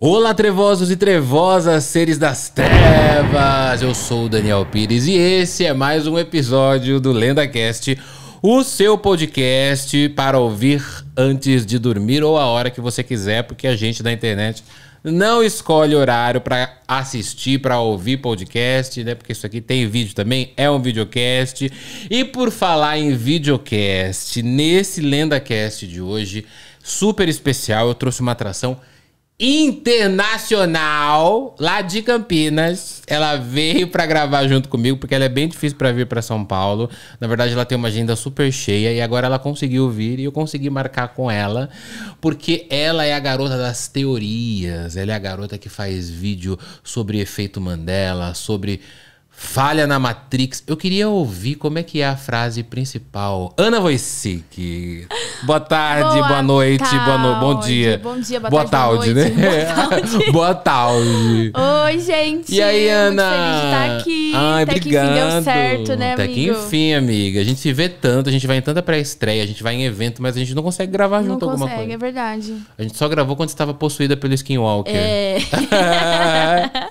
Olá, trevosos e trevosas, seres das trevas! Eu sou o Daniel Pires e esse é mais um episódio do LendaCast, o seu podcast para ouvir antes de dormir ou a hora que você quiser, porque a gente da internet não escolhe horário para assistir, para ouvir podcast, né? Porque isso aqui tem vídeo também, é um videocast. E por falar em videocast, nesse LendaCast de hoje, super especial, eu trouxe uma atração internacional lá de Campinas. Ela veio para gravar junto comigo porque ela é bem difícil para vir para São Paulo. Na verdade, ela tem uma agenda super cheia e agora ela conseguiu vir e eu consegui marcar com ela porque ela é a garota das teorias. Ela é a garota que faz vídeo sobre efeito Mandela, sobre Falha na Matrix. Eu queria ouvir como é que é a frase principal. Ana Wojcik. Boa tarde, boa, boa noite, boa no... bom dia. Bom dia, boa, boa tarde, tarde, boa noite. Né? Boa tarde. Oi, gente. E aí, Ana? Muito feliz de estar aqui. Ai, Até obrigado. que enfim deu certo, né, amigo? Até que enfim, amiga. A gente se vê tanto, a gente vai em tanta pré-estreia, a gente vai em evento, mas a gente não consegue gravar não junto consegue, alguma coisa. Não consegue, é verdade. A gente só gravou quando estava possuída pelo Skinwalker. É.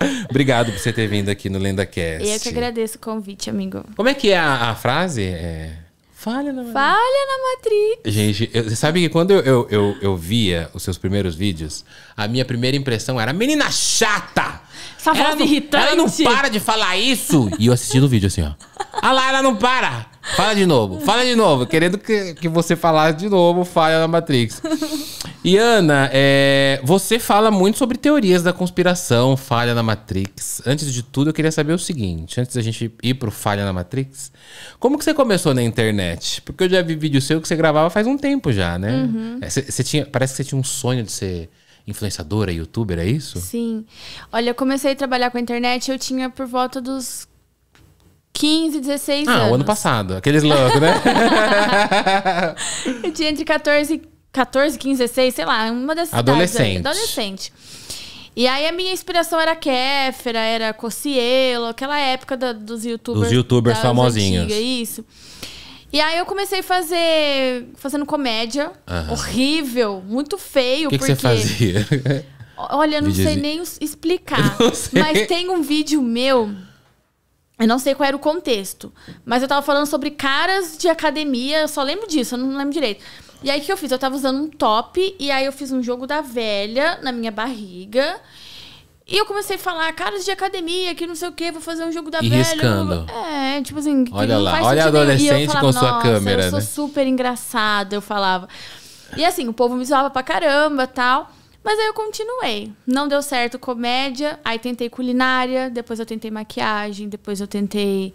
Obrigado por você ter vindo aqui no LendaCast. Eu que agradeço o convite, amigo. Como é que é a, a frase? É... Falha na matriz. Falha na matriz. Gente, eu, você sabe que quando eu, eu, eu, eu, via os seus primeiros vídeos, a minha primeira impressão era: menina chata! Essa ela não, irritante. Ela não para de falar isso! e eu assistindo o vídeo assim, ó. Ah lá, ela não para! Fala de novo, fala de novo, querendo que, que você falasse de novo, falha na Matrix. E Ana, é, você fala muito sobre teorias da conspiração, falha na Matrix. Antes de tudo, eu queria saber o seguinte, antes da gente ir pro falha na Matrix, como que você começou na internet? Porque eu já vi vídeo seu que você gravava faz um tempo já, né? Uhum. É, você tinha, parece que você tinha um sonho de ser influenciadora, youtuber, é isso? Sim. Olha, eu comecei a trabalhar com a internet, eu tinha por volta dos 15, 16 ah, anos. Ah, o ano passado. Aqueles loucos, né? eu tinha entre 14, 14, 15, 16, sei lá, uma dessas Adolescente. Cidades, adolescente. E aí a minha inspiração era Kéfera, era Cocielo, aquela época da, dos youtubers. Dos youtubers famosinhos. Antiga, isso. E aí eu comecei a fazer. fazendo comédia. Aham. Horrível, muito feio. O que, porque... que você fazia? Olha, eu não Videozinho. sei nem explicar. não Sei. Mas tem um vídeo meu eu não sei qual era o contexto, mas eu tava falando sobre caras de academia, eu só lembro disso, eu não lembro direito. E aí o que eu fiz? Eu tava usando um top e aí eu fiz um jogo da velha na minha barriga. E eu comecei a falar, caras de academia, que não sei o que, vou fazer um jogo da e velha. Riscando. É, tipo assim, olha lá, olha a adolescente falava, com sua câmera. Eu sou né? super engraçada, eu falava. E assim, o povo me zoava pra caramba tal. Mas aí eu continuei. Não deu certo comédia, aí tentei culinária, depois eu tentei maquiagem, depois eu tentei.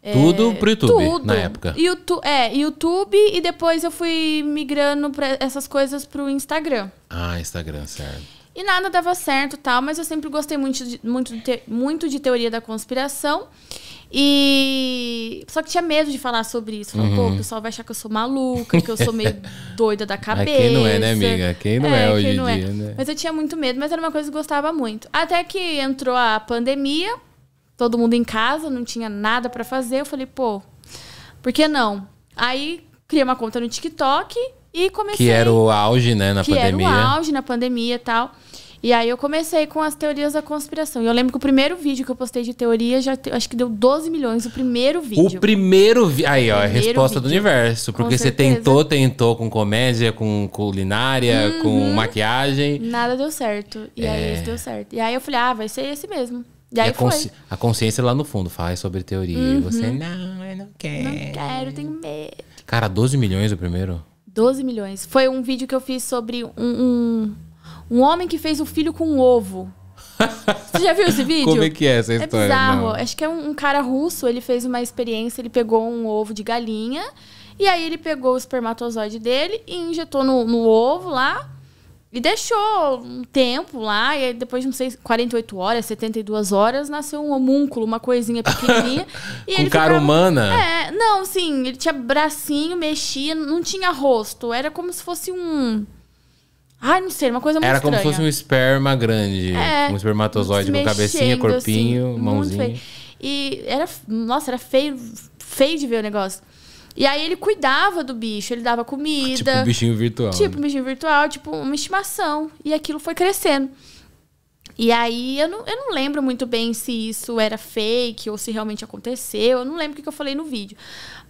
É, tudo pro YouTube, tudo. na época. YouTube, é, YouTube e depois eu fui migrando pra essas coisas pro Instagram. Ah, Instagram, certo. E nada dava certo tal, mas eu sempre gostei muito de, muito de, te, muito de teoria da conspiração. E. Só que tinha medo de falar sobre isso. falou uhum. pô, o pessoal vai achar que eu sou maluca, que eu sou meio doida da cabeça. Mas quem não é, né, amiga? Quem não é, é hoje em é. dia, é. né? Mas eu tinha muito medo, mas era uma coisa que eu gostava muito. Até que entrou a pandemia, todo mundo em casa, não tinha nada para fazer. Eu falei, pô, por que não? Aí criei uma conta no TikTok e comecei. Que era o auge, né, na que pandemia. Que era o auge na pandemia e tal. E aí eu comecei com as teorias da conspiração. E eu lembro que o primeiro vídeo que eu postei de teoria já te... acho que deu 12 milhões o primeiro vídeo. O primeiro vídeo. Aí, ó, é a resposta vídeo. do universo. Porque você tentou, tentou com comédia, com culinária, uhum. com maquiagem. Nada deu certo. E é... aí isso deu certo. E aí eu falei, ah, vai ser esse mesmo. E, e aí a, consci... a consciência lá no fundo faz sobre teoria. Uhum. E você, uhum. não, eu não quero. Não quero, tenho medo. Cara, 12 milhões o primeiro? 12 milhões. Foi um vídeo que eu fiz sobre um, um um homem que fez o filho com um ovo. Você já viu esse vídeo? Como é que é essa é história? É bizarro. Não. Acho que é um, um, cara russo, ele fez uma experiência, ele pegou um ovo de galinha, e aí ele pegou o espermatozoide dele e injetou no, no ovo lá, e deixou um tempo lá, e depois de, não sei, 48 horas, 72 horas, nasceu um homúnculo, uma coisinha pequenininha. e Com ele cara ficava... humana? É, não, sim, ele tinha bracinho, mexia, não tinha rosto, era como se fosse um Ai, não sei, uma coisa muito Era estranha. como se fosse um esperma grande. É, um espermatozoide com cabecinha, assim, corpinho, assim, mãozinha. E era, nossa, era feio, feio de ver o negócio. E aí ele cuidava do bicho, ele dava comida. Ah, tipo um bichinho virtual. Né? Tipo um bichinho virtual, tipo uma estimação. E aquilo foi crescendo. E aí eu não, eu não lembro muito bem se isso era fake ou se realmente aconteceu. Eu não lembro o que eu falei no vídeo.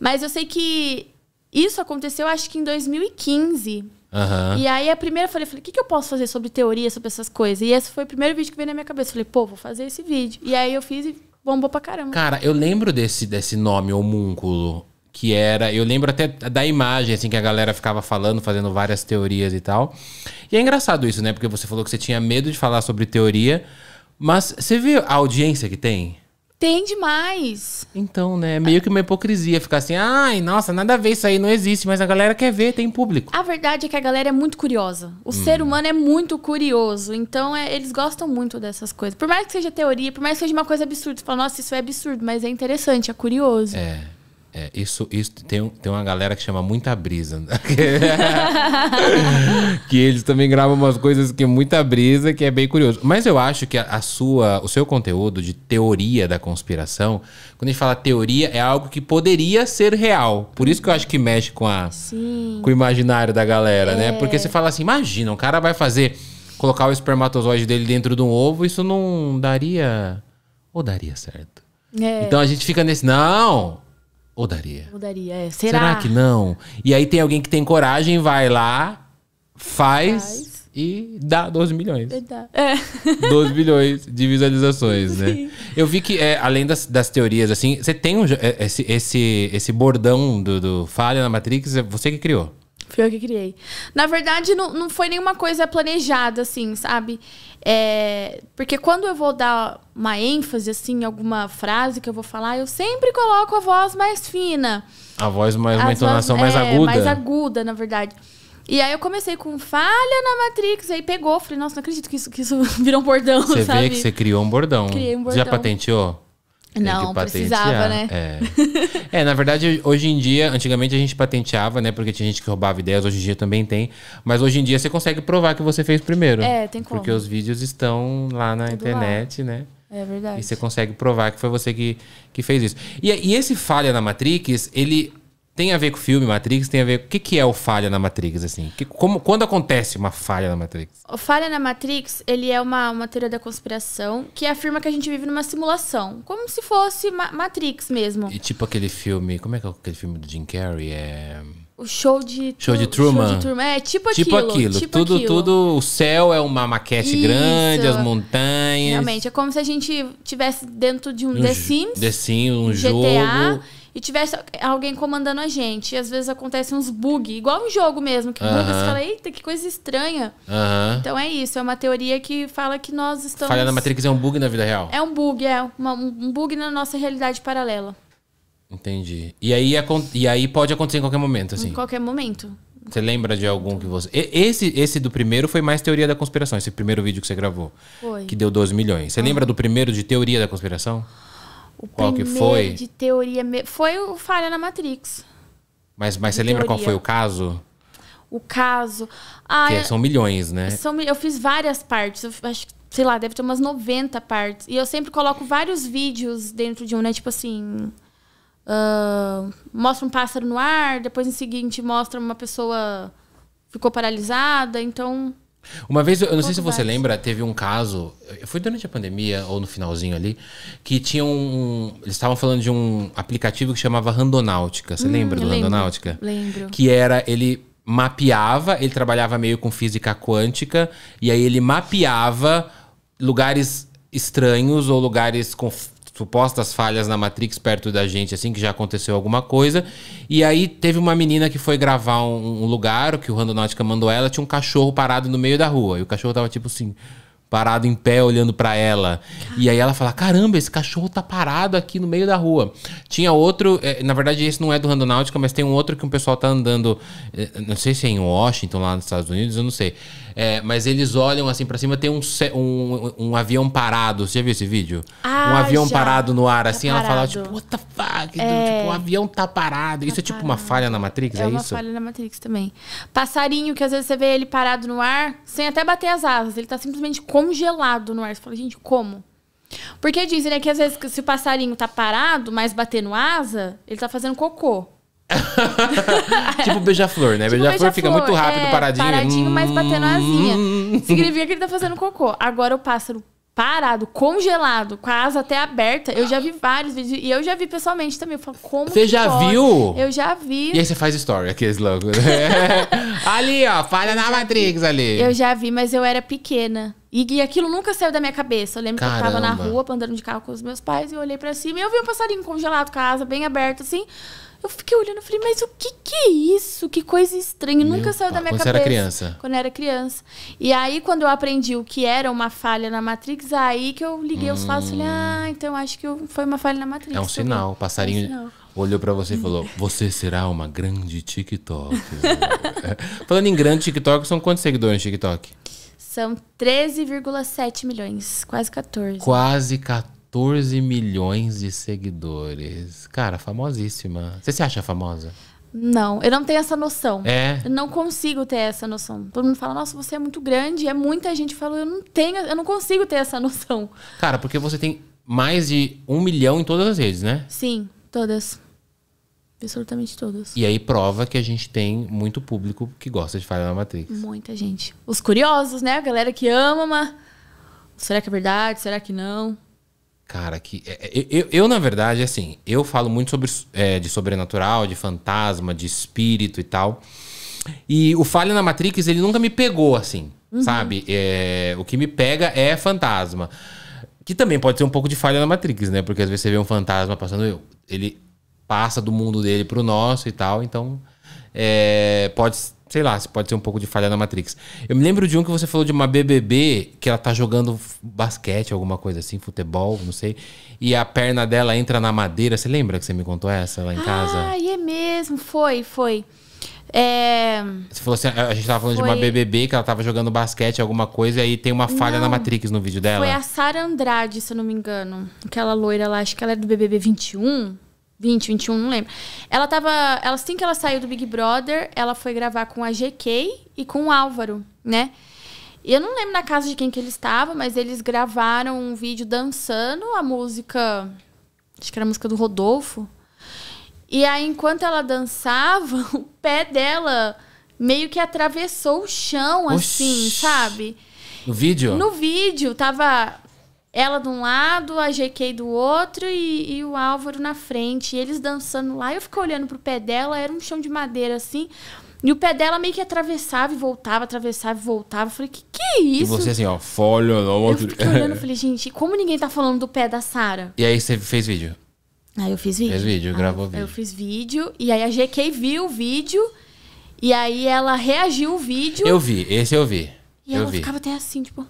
Mas eu sei que isso aconteceu acho que em 2015. Uhum. E aí a primeira eu falei, falei, o que, que eu posso fazer sobre teoria, sobre essas coisas? E esse foi o primeiro vídeo que veio na minha cabeça. Eu falei, pô, vou fazer esse vídeo. E aí eu fiz e bombou pra caramba. Cara, eu lembro desse, desse nome, homúnculo, que era. Eu lembro até da imagem, assim, que a galera ficava falando, fazendo várias teorias e tal. E é engraçado isso, né? Porque você falou que você tinha medo de falar sobre teoria, mas você viu a audiência que tem? Tem demais. Então, né? Meio que uma hipocrisia ficar assim, ai, nossa, nada a ver, isso aí não existe, mas a galera quer ver, tem público. A verdade é que a galera é muito curiosa. O hum. ser humano é muito curioso. Então, é, eles gostam muito dessas coisas. Por mais que seja teoria, por mais que seja uma coisa absurda, você fala, nossa, isso é absurdo, mas é interessante, é curioso. É. É, isso, isso tem, tem uma galera que chama muita brisa. Né? que eles também gravam umas coisas que é muita brisa, que é bem curioso. Mas eu acho que a, a, sua, o seu conteúdo de teoria da conspiração, quando a gente fala teoria, é algo que poderia ser real. Por isso que eu acho que mexe com, a, com o imaginário da galera, né? é. né? Porque você fala assim: imagina, um cara vai fazer. Colocar o espermatozoide dele dentro de um ovo, isso não daria. Ou daria certo? É. Então a gente fica nesse. Não! Ou daria? Ou daria, é. Será? Será que não? E aí tem alguém que tem coragem, vai lá, faz. faz e dá 12 milhões. É. 12 milhões de visualizações, né? Sim. né? Eu vi que, é, além das, das teorias, assim, você tem um, é, esse, esse, esse bordão do, do falha na Matrix, é você que criou. Foi eu que criei. Na verdade, não, não foi nenhuma coisa planejada, assim, sabe? É, porque quando eu vou dar uma ênfase, assim, em alguma frase que eu vou falar, eu sempre coloco a voz mais fina. A voz mais, uma entonação voz, mais é, aguda. Mais aguda, na verdade. E aí eu comecei com falha na Matrix, aí pegou, falei, nossa, não acredito que isso, que isso virou um bordão, você sabe? vê que você criou um bordão. Criei um bordão. Já patenteou? Não, precisava, né? É. é. na verdade, hoje em dia, antigamente a gente patenteava, né? Porque tinha gente que roubava ideias, hoje em dia também tem. Mas hoje em dia você consegue provar que você fez primeiro. É, tem como. Porque os vídeos estão lá na Tudo internet, lá. né? É verdade. E você consegue provar que foi você que, que fez isso. E, e esse falha na Matrix, ele tem a ver com o filme Matrix, tem a ver. O que, que é o falha na Matrix, assim? Que, como, quando acontece uma falha na Matrix? O falha na Matrix, ele é uma, uma teoria da conspiração que afirma que a gente vive numa simulação. Como se fosse ma Matrix mesmo. E tipo aquele filme. Como é que é aquele filme do Jim Carrey? É. O show de, show de Truman. Show de Truman. É tipo, tipo aquilo. aquilo. Tipo tudo, aquilo. tudo. O céu é uma maquete Isso. grande, as montanhas. Realmente, é como se a gente tivesse dentro de um, um The Sims. The Sims, um GTA, jogo e tivesse alguém comandando a gente. E às vezes acontecem uns bug, igual um jogo mesmo, que uh -huh. buga, você fala, eita, que coisa estranha. Uh -huh. Então é isso, é uma teoria que fala que nós estamos. Falha na Matrix é um bug na vida real? É um bug, é. Uma, um bug na nossa realidade paralela. Entendi. E aí, e aí pode acontecer em qualquer momento, assim? Em qualquer momento. Você lembra de algum que você. Esse, esse do primeiro foi mais teoria da conspiração, esse primeiro vídeo que você gravou. Foi. Que deu 12 milhões. Você ah. lembra do primeiro de teoria da conspiração? O qual que foi? De teoria. Foi o falha na Matrix. Mas, mas você teoria. lembra qual foi o caso? O caso. Ah, que é são milhões, né? São, eu fiz várias partes. Eu acho que, sei lá, deve ter umas 90 partes. E eu sempre coloco vários vídeos dentro de um, né? Tipo assim. Uh, mostra um pássaro no ar, depois em seguinte mostra uma pessoa ficou paralisada. Então, uma vez, eu não sei se você lembra, teve um caso, eh, foi durante a pandemia ou no finalzinho ali, que tinha um. Eles estavam falando de um aplicativo que chamava Randonáutica. Você hum, lembra do Randonáutica? Lembro. Que era, ele mapeava, ele trabalhava meio com física quântica, e aí ele mapeava lugares estranhos ou lugares com supostas falhas na Matrix perto da gente, assim, que já aconteceu alguma coisa. E aí teve uma menina que foi gravar um, um lugar, que o Randonautica mandou ela, tinha um cachorro parado no meio da rua. E o cachorro tava tipo assim parado em pé olhando para ela. E aí ela fala: "Caramba, esse cachorro tá parado aqui no meio da rua". Tinha outro, é, na verdade esse não é do Randonáutica, mas tem um outro que um pessoal tá andando, é, não sei se é em Washington lá nos Estados Unidos, eu não sei. É, mas eles olham assim para cima, tem um, um, um, avião parado. Você já viu esse vídeo? Ah, um avião já. parado no ar, tá assim, tá ela fala, tipo, what the fuck? É... Tipo, o avião tá parado. Tá isso é tipo parado. uma falha na Matrix, é, é uma falha na Matrix também. Passarinho, que às vezes você vê ele parado no ar, sem até bater as asas. Ele tá simplesmente congelado no ar. Você fala, gente, como? Porque dizem, né, que às vezes se o passarinho tá parado, mas batendo asa, ele tá fazendo cocô. tipo beija-flor, né? Tipo beija-flor beija fica muito rápido, é, paradinho. Paradinho, mas batendo asinha. Hum. Significa que ele tá fazendo cocô. Agora o pássaro parado, congelado, com a asa até aberta. Eu já vi vários vídeos e eu já vi pessoalmente também. Eu falo, como Você já pode? viu? Eu já vi. E aí você faz story, aqueles loucos. Né? ali, ó, falha na Matrix ali. Eu já vi, mas eu era pequena. E, e aquilo nunca saiu da minha cabeça. Eu lembro Caramba. que eu tava na rua, andando de carro com os meus pais, e eu olhei para cima e eu vi um passarinho congelado com a asa bem aberta, assim. Eu fiquei olhando e falei, mas o que que é isso? Que coisa estranha. Meu Nunca saiu da minha quando cabeça. Quando era criança. Quando era criança. E aí, quando eu aprendi o que era uma falha na Matrix, aí que eu liguei hum. os passos e falei, hum. ah, então acho que foi uma falha na Matrix. É um tá sinal. O passarinho é um sinal. olhou para você e falou, você será uma grande TikTok. É. Falando em grande TikTok, são quantos seguidores no TikTok? São 13,7 milhões, quase 14. Quase 14. 14 milhões de seguidores. Cara, famosíssima. Você se acha famosa? Não, eu não tenho essa noção. É. Eu não consigo ter essa noção. Todo mundo fala, nossa, você é muito grande. E é muita gente falou, eu não tenho, eu não consigo ter essa noção. Cara, porque você tem mais de um milhão em todas as redes, né? Sim, todas. Absolutamente todas. E aí prova que a gente tem muito público que gosta de Falha na Matrix. Muita gente. Os curiosos, né? A galera que ama, mas será que é verdade? Será que não? Cara, que. É, é, eu, eu, na verdade, assim, eu falo muito sobre, é, de sobrenatural, de fantasma, de espírito e tal. E o Falha na Matrix, ele nunca me pegou, assim, uhum. sabe? É, o que me pega é fantasma. Que também pode ser um pouco de falha na Matrix, né? Porque às vezes você vê um fantasma passando, ele passa do mundo dele pro nosso e tal, então. É, pode sei lá, pode ser um pouco de falha na Matrix. Eu me lembro de um que você falou de uma BBB que ela tá jogando basquete, alguma coisa assim, futebol, não sei. E a perna dela entra na madeira. Você lembra que você me contou essa lá em ah, casa? Ah, é mesmo. Foi, foi. É... Você falou assim, a gente tava falando foi... de uma BBB que ela tava jogando basquete, alguma coisa, e aí tem uma falha não, na Matrix no vídeo dela. Foi a Sara Andrade, se eu não me engano. Aquela loira lá, acho que ela é do BBB 21. 20, 21, não lembro. Ela tava. Ela, assim que ela saiu do Big Brother, ela foi gravar com a GK e com o Álvaro, né? E eu não lembro na casa de quem que eles estavam, mas eles gravaram um vídeo dançando a música. Acho que era a música do Rodolfo. E aí, enquanto ela dançava, o pé dela meio que atravessou o chão, Oxi. assim, sabe? No vídeo? No vídeo, tava ela de um lado, a GK do outro e, e, o Álvaro na frente. E eles dançando lá. Eu fiquei olhando pro pé dela, era um chão de madeira assim. E o pé dela meio que atravessava e voltava, atravessava e voltava. Eu falei, que que é isso? E você assim, ó, folha no outro. Eu fiquei olhando, falei, gente, como ninguém tá falando do pé da Sara? E aí você fez vídeo? Aí eu fiz vídeo. Fez vídeo, gravou eu, vídeo. Eu fiz vídeo. E aí a GK viu o vídeo. E aí ela reagiu o vídeo. Eu vi, esse eu vi. E eu ela vi. ficava até assim, tipo.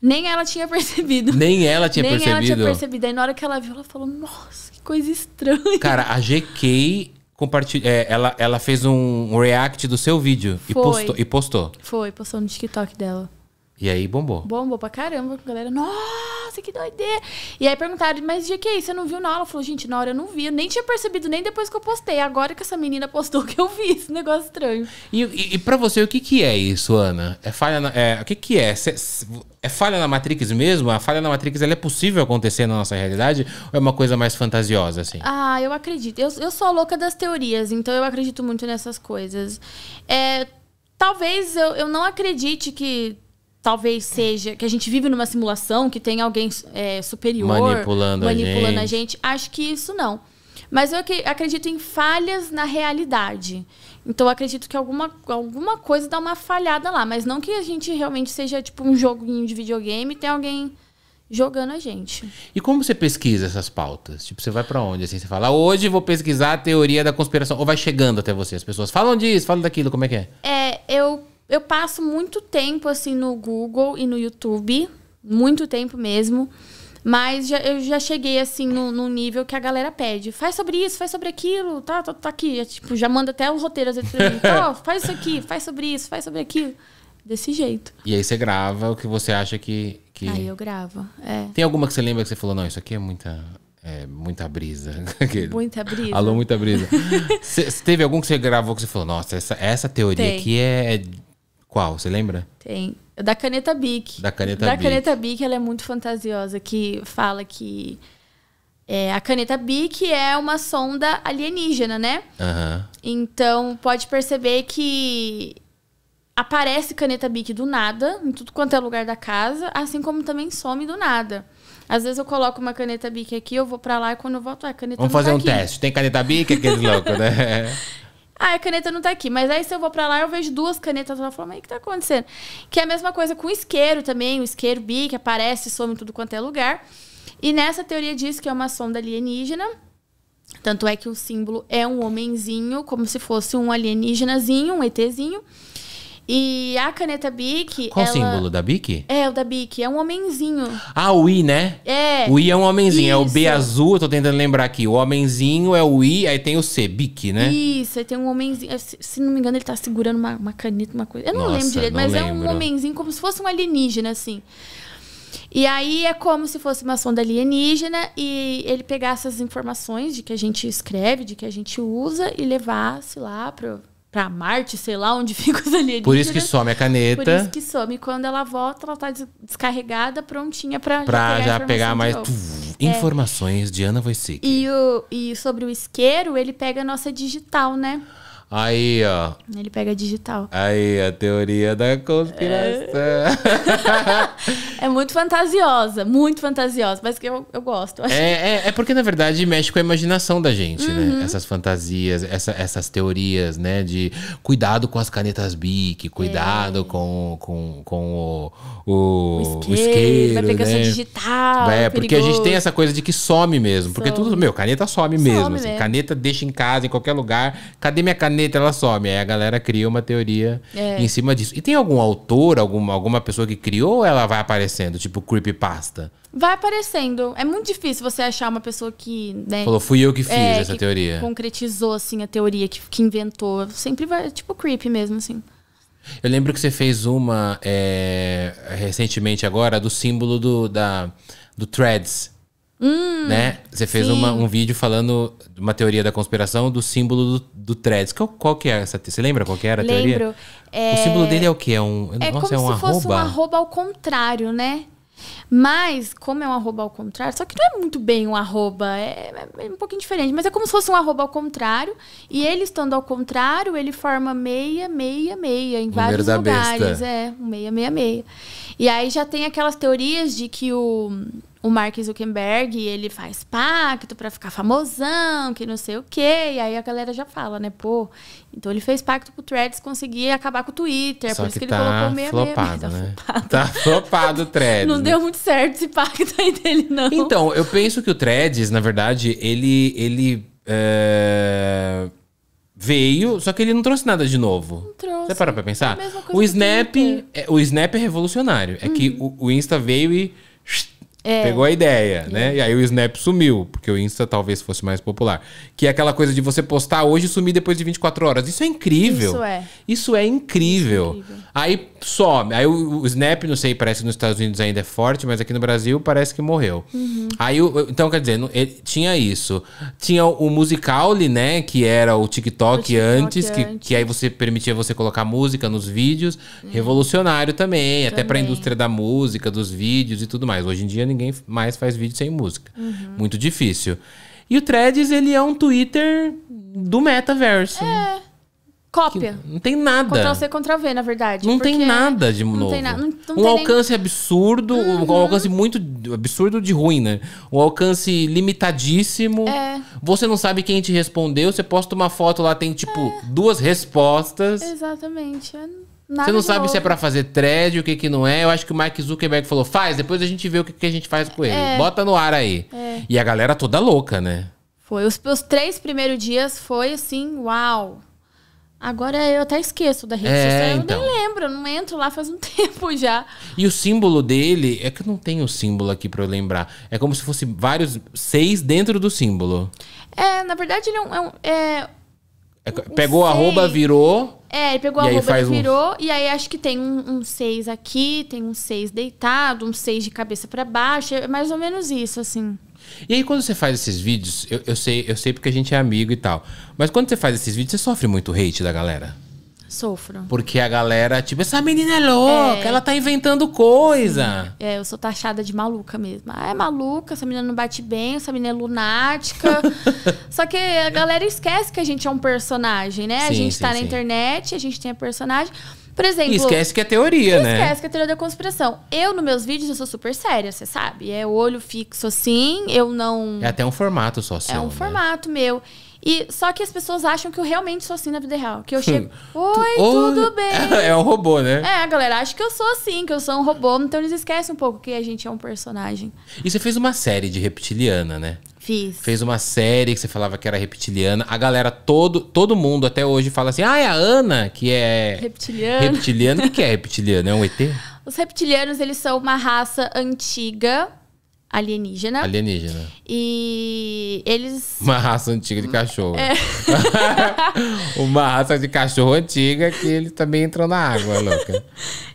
Nem ela tinha percebido. Nem ela tinha Nem percebido. Nem ela tinha percebido. Aí na hora que ela viu, ela falou: Nossa, que coisa estranha. Cara, a GK compartilhou. É, ela, ela fez um react do seu vídeo Foi. e postou. E postou. Foi, postou no TikTok dela. E aí bombou. Bombou pra caramba. A galera, nossa, que doideira. E aí perguntaram, mas de que é isso? Você não viu na aula? Falou, gente, na hora eu não vi. Eu nem tinha percebido, nem depois que eu postei. Agora que essa menina postou que eu vi esse negócio estranho. E, e, e pra você, o que que é isso, Ana? É falha na, é, O que que é? Cê, é falha na Matrix mesmo? A falha na Matrix, ela é possível acontecer na nossa realidade? Ou é uma coisa mais fantasiosa, assim? Ah, eu acredito. Eu, eu sou louca das teorias, então eu acredito muito nessas coisas. É, talvez eu, eu não acredite que talvez seja que a gente vive numa simulação que tem alguém é, superior manipulando, manipulando a, gente. a gente. Acho que isso não. Mas eu acredito em falhas na realidade. Então acredito que alguma, alguma coisa dá uma falhada lá, mas não que a gente realmente seja tipo um joguinho de videogame e tem alguém jogando a gente. E como você pesquisa essas pautas? Tipo, você vai para onde assim? Você fala, hoje vou pesquisar a teoria da conspiração ou vai chegando até você as pessoas? Falam disso, falam daquilo, como é que é? É, eu eu passo muito tempo assim no Google e no YouTube, muito tempo mesmo. Mas já, eu já cheguei assim no, no, nível que a galera pede. Faz sobre isso, faz sobre aquilo, tá, tá, tá aqui. Eu, é, tipo, já manda até o roteiro às vezes pra Oh, faz isso aqui, faz sobre isso, faz sobre aquilo. Desse jeito. E aí você grava o que você acha que. que... Aí eu gravo. É. Tem alguma que você lembra que você falou, não, isso aqui é muita. É, muita brisa. muita brisa. Alô, muita brisa. cê, teve algum que você gravou que você falou, nossa, essa, essa teoria Tem. aqui é qual? Você lembra? Tem. Da caneta Bic. Da caneta da Bic. Da caneta Bic, ela é muito fantasiosa, que fala que é, a caneta Bic é uma sonda alienígena, né? Uhum. Então, pode perceber que aparece caneta Bic do nada, em tudo quanto é lugar da casa, assim como também some do nada. Às vezes eu coloco uma caneta Bic aqui, eu vou para lá e quando eu volto, é caneta Vamos tá fazer tá um aqui. teste. Tem caneta Bic, aquele louco, né? Ah, a caneta não tá aqui. Mas aí se eu vou para lá, eu vejo duas canetas lá. Eu falo, mas o que tá acontecendo? Que é a mesma coisa com o isqueiro também. O isqueiro bi, que aparece e some em tudo quanto é lugar. E nessa teoria diz que é uma sonda alienígena. Tanto é que o símbolo é um homenzinho, como se fosse um alienígenazinho, um ETzinho. E a caneta Bic. Qual ela... o símbolo da Bic? É, o da Bic. É um homenzinho. Ah, o I, né? É. O I é um homenzinho. Isso. É o B azul, eu tô tentando lembrar aqui. O homenzinho é o I, aí tem o C, Bic, né? Isso, aí tem um homenzinho. Se, não me engano, ele tá segurando uma, uma caneta, uma coisa. Eu não Nossa, lembro direito, não mas lembro. é um homenzinho como se fosse um alienígena, assim. E aí é como se fosse uma sonda alienígena e ele pegasse as informações de que a gente escreve, de que a gente usa e levasse lá para para Marte, sei lá onde fica os alienígenas. Por isso que some a caneta. Por isso que some. Quando ela volta, ela tá descarregada, prontinha para pra já pegar, já pegar mais é. informações de Ana Wojcicki. E, o, e sobre o isqueiro, ele pega a nossa digital, né? Aí, ó. Ele pega digital. Aí, a teoria da conspiração. É, é muito fantasiosa, muito fantasiosa, mas que eu, eu gosto. é, é, é, porque, na verdade, mexe com a imaginação da gente, né? uhum. né? Essas fantasias, essa, essas teorias, né? De cuidado com as canetas BIC, cuidado é. com, com, com o, o, o isqueiro, o isqueiro vai pegar né? digital. É, é porque perigoso. a gente tem essa coisa de que some mesmo. Porque some. tudo, meu, caneta some, some mesmo. Assim, mesmo. caneta deixa em casa, em qualquer lugar. Cadê minha caneta? planeta ela some. Aí a galera cria uma teoria é. em cima disso. E tem algum autor, alguma, alguma pessoa que criou ou ela vai aparecendo? Tipo creepypasta? Vai aparecendo. É muito difícil você achar uma pessoa que. Né, Falou, fui eu que fiz é, essa que teoria. Concretizou, assim, a teoria, que, que inventou. Sempre vai, tipo, creepy mesmo, assim. Eu lembro que você fez uma é, recentemente agora do símbolo do, da, do Threads. Hum, né? Você fez uma, um vídeo falando de uma teoria da conspiração do símbolo do, do threads. Qual, qual que é essa? Você lembra qual que era a Lembro. teoria? É... O símbolo dele é o quê? É um, é, é nossa, como é um se arroba? fosse um arroba ao contrário, né? Mas, como é um arroba ao contrário, só que não é muito bem um arroba, é, é, é, um pouquinho diferente, mas é como se fosse um arroba ao contrário. E ele estando ao contrário, ele forma meia, meia, meia, em Número vários lugares. Besta. É, um meia, meia, meia. E aí já tem aquelas teorias de que o o Mark Zuckerberg, ele faz pacto para ficar famosão, que não sei o quê. E aí a galera já fala, né? Pô, então ele fez pacto pro Threads conseguir acabar com o Twitter. Só por isso que, que ele tá colocou meia flopado, meia. Tá né? flopado, Tá flopado o Threads. não né? deu muito certo esse pacto aí dele, não. Então, eu penso que o Threads, na verdade, ele... ele é... Veio, só que ele não trouxe nada de novo. Não trouxe. Você para pra pensar? É o Snap, é, o Snap é revolucionário. É que uhum. o, o Insta veio e é. Pegou a ideia, é. né? E aí o Snap sumiu, porque o Insta talvez fosse mais popular. Que é aquela coisa de você postar hoje e sumir depois de 24 horas. Isso é incrível. Isso é. Isso é incrível. Isso é incrível. Aí some. Aí o, o, Snap, não sei, parece que nos Estados Unidos ainda é forte, mas aqui no Brasil parece que morreu. Uhum. Aí, então, quer dizer, tinha isso. Tinha o Musical.ly, né? Que era o TikTok, o TikTok antes, antes, Que, que aí você permitia você colocar música nos vídeos. Uhum. Revolucionário também, também. até pra indústria da música, dos vídeos e tudo mais. Hoje em dia ninguém mais faz vídeo sem música. Uhum. Muito difícil. E o Threads, ele é um Twitter do metaverso. É. Cópia. Não tem nada. Ctrl C, Ctrl V, na verdade. Não tem nada de não novo. Tem na, não, não um alcance nem... absurdo, uhum. um alcance muito absurdo de ruim, né? Um alcance limitadíssimo. É. Você não sabe quem te respondeu, você posta uma foto lá, tem tipo é. duas respostas. Exatamente. Nada você não sabe novo. se é para fazer thread, o que que não é. Eu acho que o Mike Zuckerberg falou, faz, depois a gente vê o que, que a gente faz com ele. É. Bota no ar aí. É. E a galera toda louca, né? Foi. Os, os três primeiros dias foi assim, uau. Agora eu até esqueço da rede é, social. Então. Eu nem então. lembro, eu não entro lá faz um tempo já. E o símbolo dele, é que eu não tenho o símbolo aqui para eu lembrar. É como se fosse vários, seis dentro do símbolo. É, na verdade ele é um... É, é... é pegou o arroba, virou... É, ele pegou e a roupa, ele virou, um... e aí acho que tem um, um seis aqui, tem um seis deitado, um seis de cabeça para baixo, é mais ou menos isso, assim. E aí quando você faz esses vídeos, eu, eu, sei, eu sei porque a gente é amigo e tal, mas quando você faz esses vídeos, você sofre muito hate da galera? Sofro. Porque a galera, tipo, essa menina é louca, é... ela tá inventando coisa. Sim. É, eu sou taxada de maluca mesmo. Ah, é maluca, essa menina não bate bem, essa menina é lunática. Só que a galera esquece que a gente é um personagem, né? Sim, a gente sim, tá na internet, a gente tem a personagem. Por exemplo. E esquece que é teoria, né? Esquece que é teoria da conspiração. Eu, nos meus vídeos, eu sou super séria, você sabe? É olho fixo assim, eu não. É até um formato só, seu, É um né? formato meu. E só que as pessoas acham que eu realmente sou assim na vida real. Que eu hum. chego, oi, tu, tudo oi. bem? É um robô, né? É, a galera acha que eu sou assim, que eu sou um robô, então eles esquecem um pouco que a gente é um personagem. E você fez uma série de reptiliana, né? Fiz. Fez uma série que você falava que era reptiliana. A galera, todo, todo mundo até hoje fala assim: ah, é a Ana, que é. Reptiliana. Reptiliana. o que é reptiliana É um ET? Os reptilianos, eles são uma raça antiga alienígena. Alienígena. E eles. Uma raça antiga de cachorro. É. Uma raça de cachorro antiga que ele também entrou na água, louca.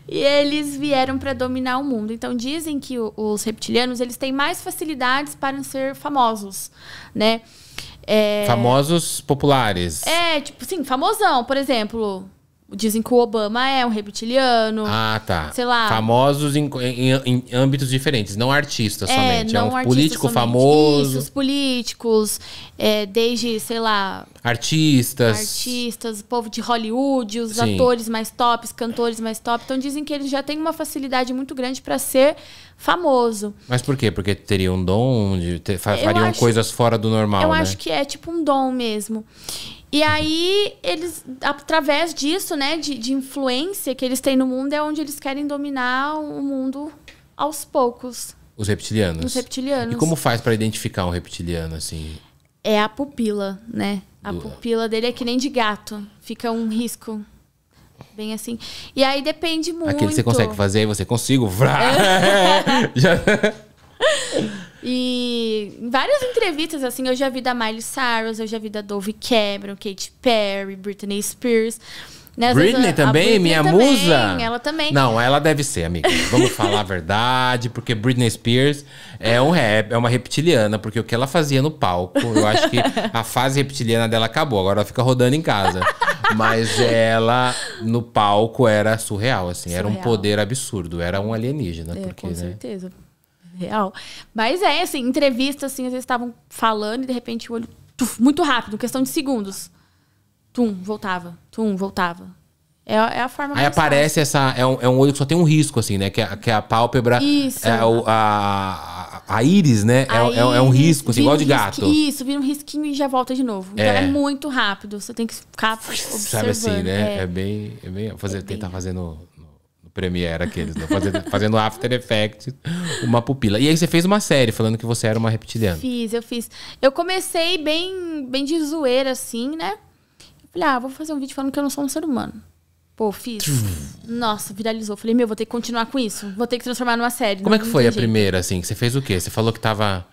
e eles vieram para dominar o mundo. Então dizem que os reptilianos eles têm mais facilidades para ser famosos, né? É... Famosos populares. É, tipo, sim, famosão, por exemplo. Dizem que o Obama é um reptiliano. Ah, tá. Sei lá. Famosos em, em, em âmbitos diferentes, não artistas é, somente. É não é um artista político somente. famoso. Isso, políticos, é, desde, sei lá. Artistas. Artistas, o povo de Hollywood, os Sim. atores mais tops, cantores mais top. Então dizem que eles já têm uma facilidade muito grande para ser famoso. Mas por quê? Porque teriam um dom, de, ter, fariam acho, coisas fora do normal. Eu né? acho que é tipo um dom mesmo. E aí, eles, através disso, né, de, de influência que eles têm no mundo, é onde eles querem dominar o mundo aos poucos. Os reptilianos. Os reptilianos. E como faz para identificar um reptiliano, assim? É a pupila, né? A Do... pupila dele é que nem de gato. Fica um risco. Bem assim. E aí depende muito. Aquele que você consegue fazer, você consigo. Vrá! Já... E em várias entrevistas, assim, eu já vi da Miley Cyrus, eu já vi da Dove Cameron, Katy Perry, Britney Spears. Né? Britney vezes, também, Britney minha também, musa. Ela também. Não, ela deve ser, amiga. Vamos falar a verdade, porque Britney Spears é um rap, é uma reptiliana, porque o que ela fazia no palco, eu acho que a fase reptiliana dela acabou. Agora ela fica rodando em casa. Mas ela no palco era surreal, assim, surreal. era um poder absurdo, era um alienígena, é, porque, com né? certeza real. Mas é, assim, entrevista, assim, às vezes estavam falando e de repente o olho, tuf, muito rápido, questão de segundos. Tum, voltava. Tum, voltava. É, é a forma Aí aparece essa. É um, é um olho que só tem um risco, assim, né? Que, é, que é a pálpebra. Isso. É o, a, a, a íris, né? A é, íris, é, é, um risco, assim, igual de gato. Risqui, isso, vira um risquinho e já volta de novo. Então é, é muito rápido. Você tem que ficar observando. Sabe assim, né? É. é, bem, é bem. Fazer, bem. Tentar fazendo Premiere, aqueles, né? fazendo, fazendo After Effects, uma pupila. E aí você fez uma série falando que você era uma reptiliana. Fiz, eu fiz. Eu comecei bem, bem de zoeira, assim, né? Falei, ah, vou fazer um vídeo falando que eu não sou um ser humano. Pô, fiz. Nossa, viralizou. Falei, meu, vou ter que continuar com isso. Vou ter que transformar numa série. Como é não, é que foi a jeito. primeira, assim? Você fez o quê? Você falou que tava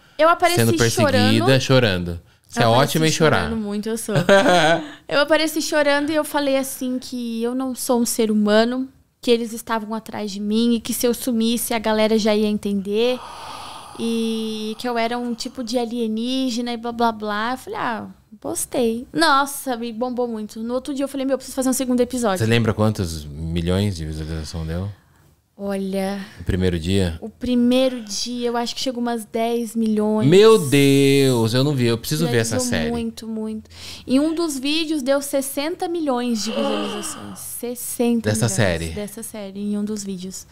sendo perseguida, chorando. chorando. Você é eu é ótima em chorar. muito, eu sou. eu apareci chorando e eu falei assim que eu não sou um ser humano que eles estavam atrás de mim e que se eu sumisse a galera já ia entender e que eu era um tipo de alienígena e blá blá blá. Eu falei, ah, postei. Nossa, me bombou muito. No outro dia eu falei, meu, eu preciso fazer um segundo episódio. Você lembra quantos milhões de visualização deu? Olha. O primeiro dia? O primeiro dia, eu acho que chegou umas 10 milhões. Meu Deus, eu não vi, eu preciso ver essa série. Muito, muito. E um dos vídeos deu 60 milhões de visualizações. 60 Dessa milhões série? Dessa série, em um dos vídeos.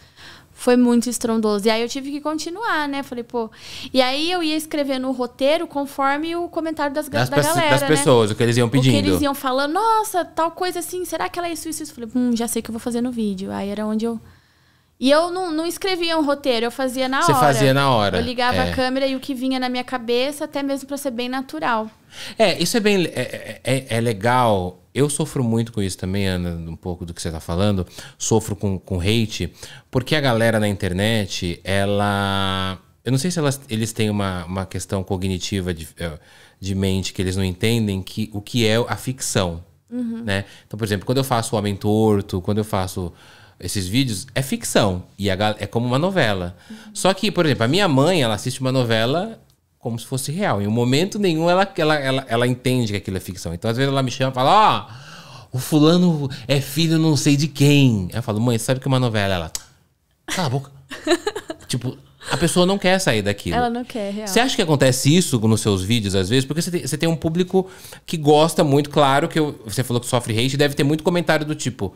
Foi muito estrondoso. E aí eu tive que continuar, né? Falei, pô. E aí eu ia escrevendo o roteiro conforme o comentário das, das da galera. Das né? pessoas, né? o que eles iam pedindo. O que eles iam falando, nossa, tal coisa assim, será que ela é isso, isso, isso? Falei, hum, já sei o que eu vou fazer no vídeo. Aí era onde eu e eu não, não escrevia um roteiro, eu fazia na Você hora. Você fazia na hora. Eu ligava é. a câmera e o que vinha na minha cabeça, até mesmo para ser bem natural. É, isso é bem. É é, é, é, é, legal. Eu sofro muito com isso também, Ana, um pouco do que você está falando. Sofro com, com hate, porque a galera na internet, ela. Eu não sei se elas, eles têm uma, uma questão cognitiva de, eh, de mente que eles não entendem que, o que é a ficção. Uhum. Né? Então, por exemplo, quando eu faço o Homem Torto, quando eu faço esses vídeos, é ficção. E é como uma novela. Uhum. Só que, por exemplo, a minha mãe, ela assiste uma novela como se fosse real. Em um momento nenhum ela, ela, ela, ela entende que aquilo é ficção. Então, às vezes, ela me chama e fala: Ó, oh, o fulano é filho não sei de quem. Eu falo, mãe, sabe que é uma novela? Ela. Cala a boca. tipo, a pessoa não quer sair daquilo. Ela não quer, é real. Você acha que acontece isso nos seus vídeos, às vezes? Porque você tem, você tem um público que gosta muito, claro, que eu, você falou que sofre hate, deve ter muito comentário do tipo.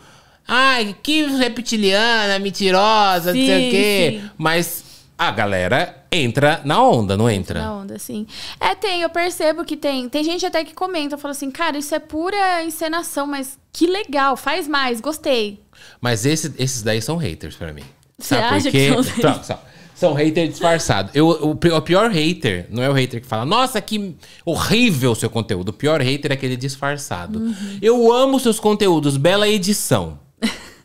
Ai, que reptiliana, mentirosa, sim, não sei o quê. Sim. Mas a galera entra na onda, não entra? Na onda, sim. É, tem, eu percebo que tem. Tem gente até que comenta, fala assim, cara, isso é pura encenação, mas que legal, faz mais, gostei. Mas esse, esses daí são haters para mim. Você Sabe acha por quê? que são? haters? são, haters hater disfarçado. Eu, o, o pior hater não é o hater que fala, nossa, que horrível o seu conteúdo. O pior hater é aquele disfarçado. Uhum. Eu amo seus conteúdos, bela edição.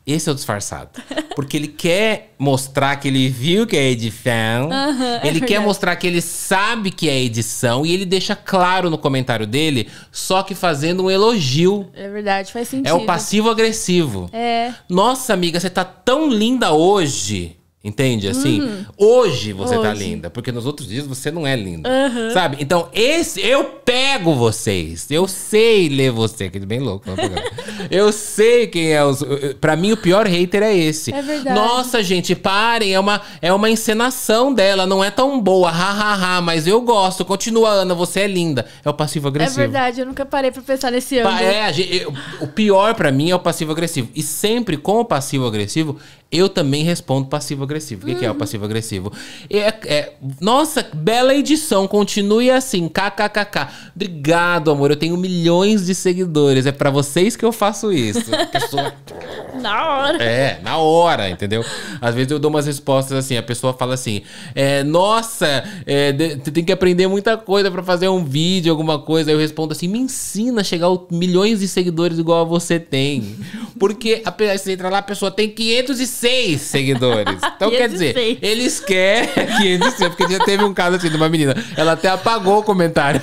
Esse é o disfarçado. Porque ele quer mostrar que ele viu que é edição. Uhum, ele é quer mostrar que ele sabe que é edição. E ele deixa claro no comentário dele, só que fazendo um elogio. É verdade, faz sentido. É o passivo-agressivo. É. Nossa, amiga, você tá tão linda hoje. Entende? Uhum. Assim, uhum. hoje você tá hoje. tá linda, porque nos outros dias você não é linda. Uhum. Sabe? Então, esse eu pego vocês. Eu sei ler você, que é bem louco. Né, eu sei quem é os para mim o pior hater é esse. É verdade. Nossa, gente, parem, é uma é uma encenação dela, não é tão boa. Ha, ha, ha mas eu gosto. Continua, Ana, você é linda. É o passivo é agressivo. É verdade, eu nunca parei para pensar nesse ângulo. É, gente, eu, o pior para mim é o passivo agressivo. E sempre com o passivo agressivo eu também respondo passivo-agressivo. O que, que, é o passivo-agressivo? É, é, nossa, bela edição. Continue assim. KKKK. Obrigado, amor. Eu tenho milhões de seguidores. É para vocês que eu faço isso. Pessoa... na hora. É, na hora, entendeu? Às vezes eu dou umas respostas assim. A pessoa fala assim: é, Nossa, você é, tem que aprender muita coisa para fazer um vídeo, alguma coisa. Eu respondo assim: Me ensina a chegar a milhões de seguidores igual a você tem. Porque a, você entra lá, a pessoa tem 500 16 seguidores. Então, quer é dizer, eles querem 506, porque já teve um caso assim de uma menina. Ela até apagou o comentário.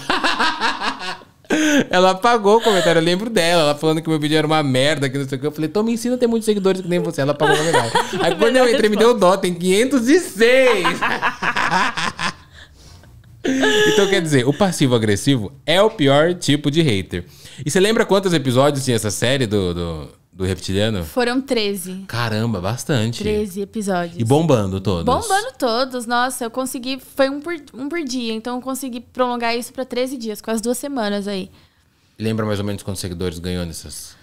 Ela apagou o comentário, eu lembro dela, ela falando que meu vídeo era uma merda, que não sei o que. Eu falei, então me ensina a ter muitos seguidores que nem você. Ela apagou o comentário. Aí quando eu entrei, me deu dó, tem 506. então quer dizer, o passivo-agressivo é o pior tipo de hater. E você lembra quantos episódios tinha essa série do... do do Reptiliano? Foram 13. Caramba, bastante. 13 episódios. E bombando todos. Bombando todos. Nossa, eu consegui. Foi um por, um por dia. Então eu consegui prolongar isso para 13 dias, quase duas semanas aí. Lembra mais ou menos quantos seguidores ganhou nessas?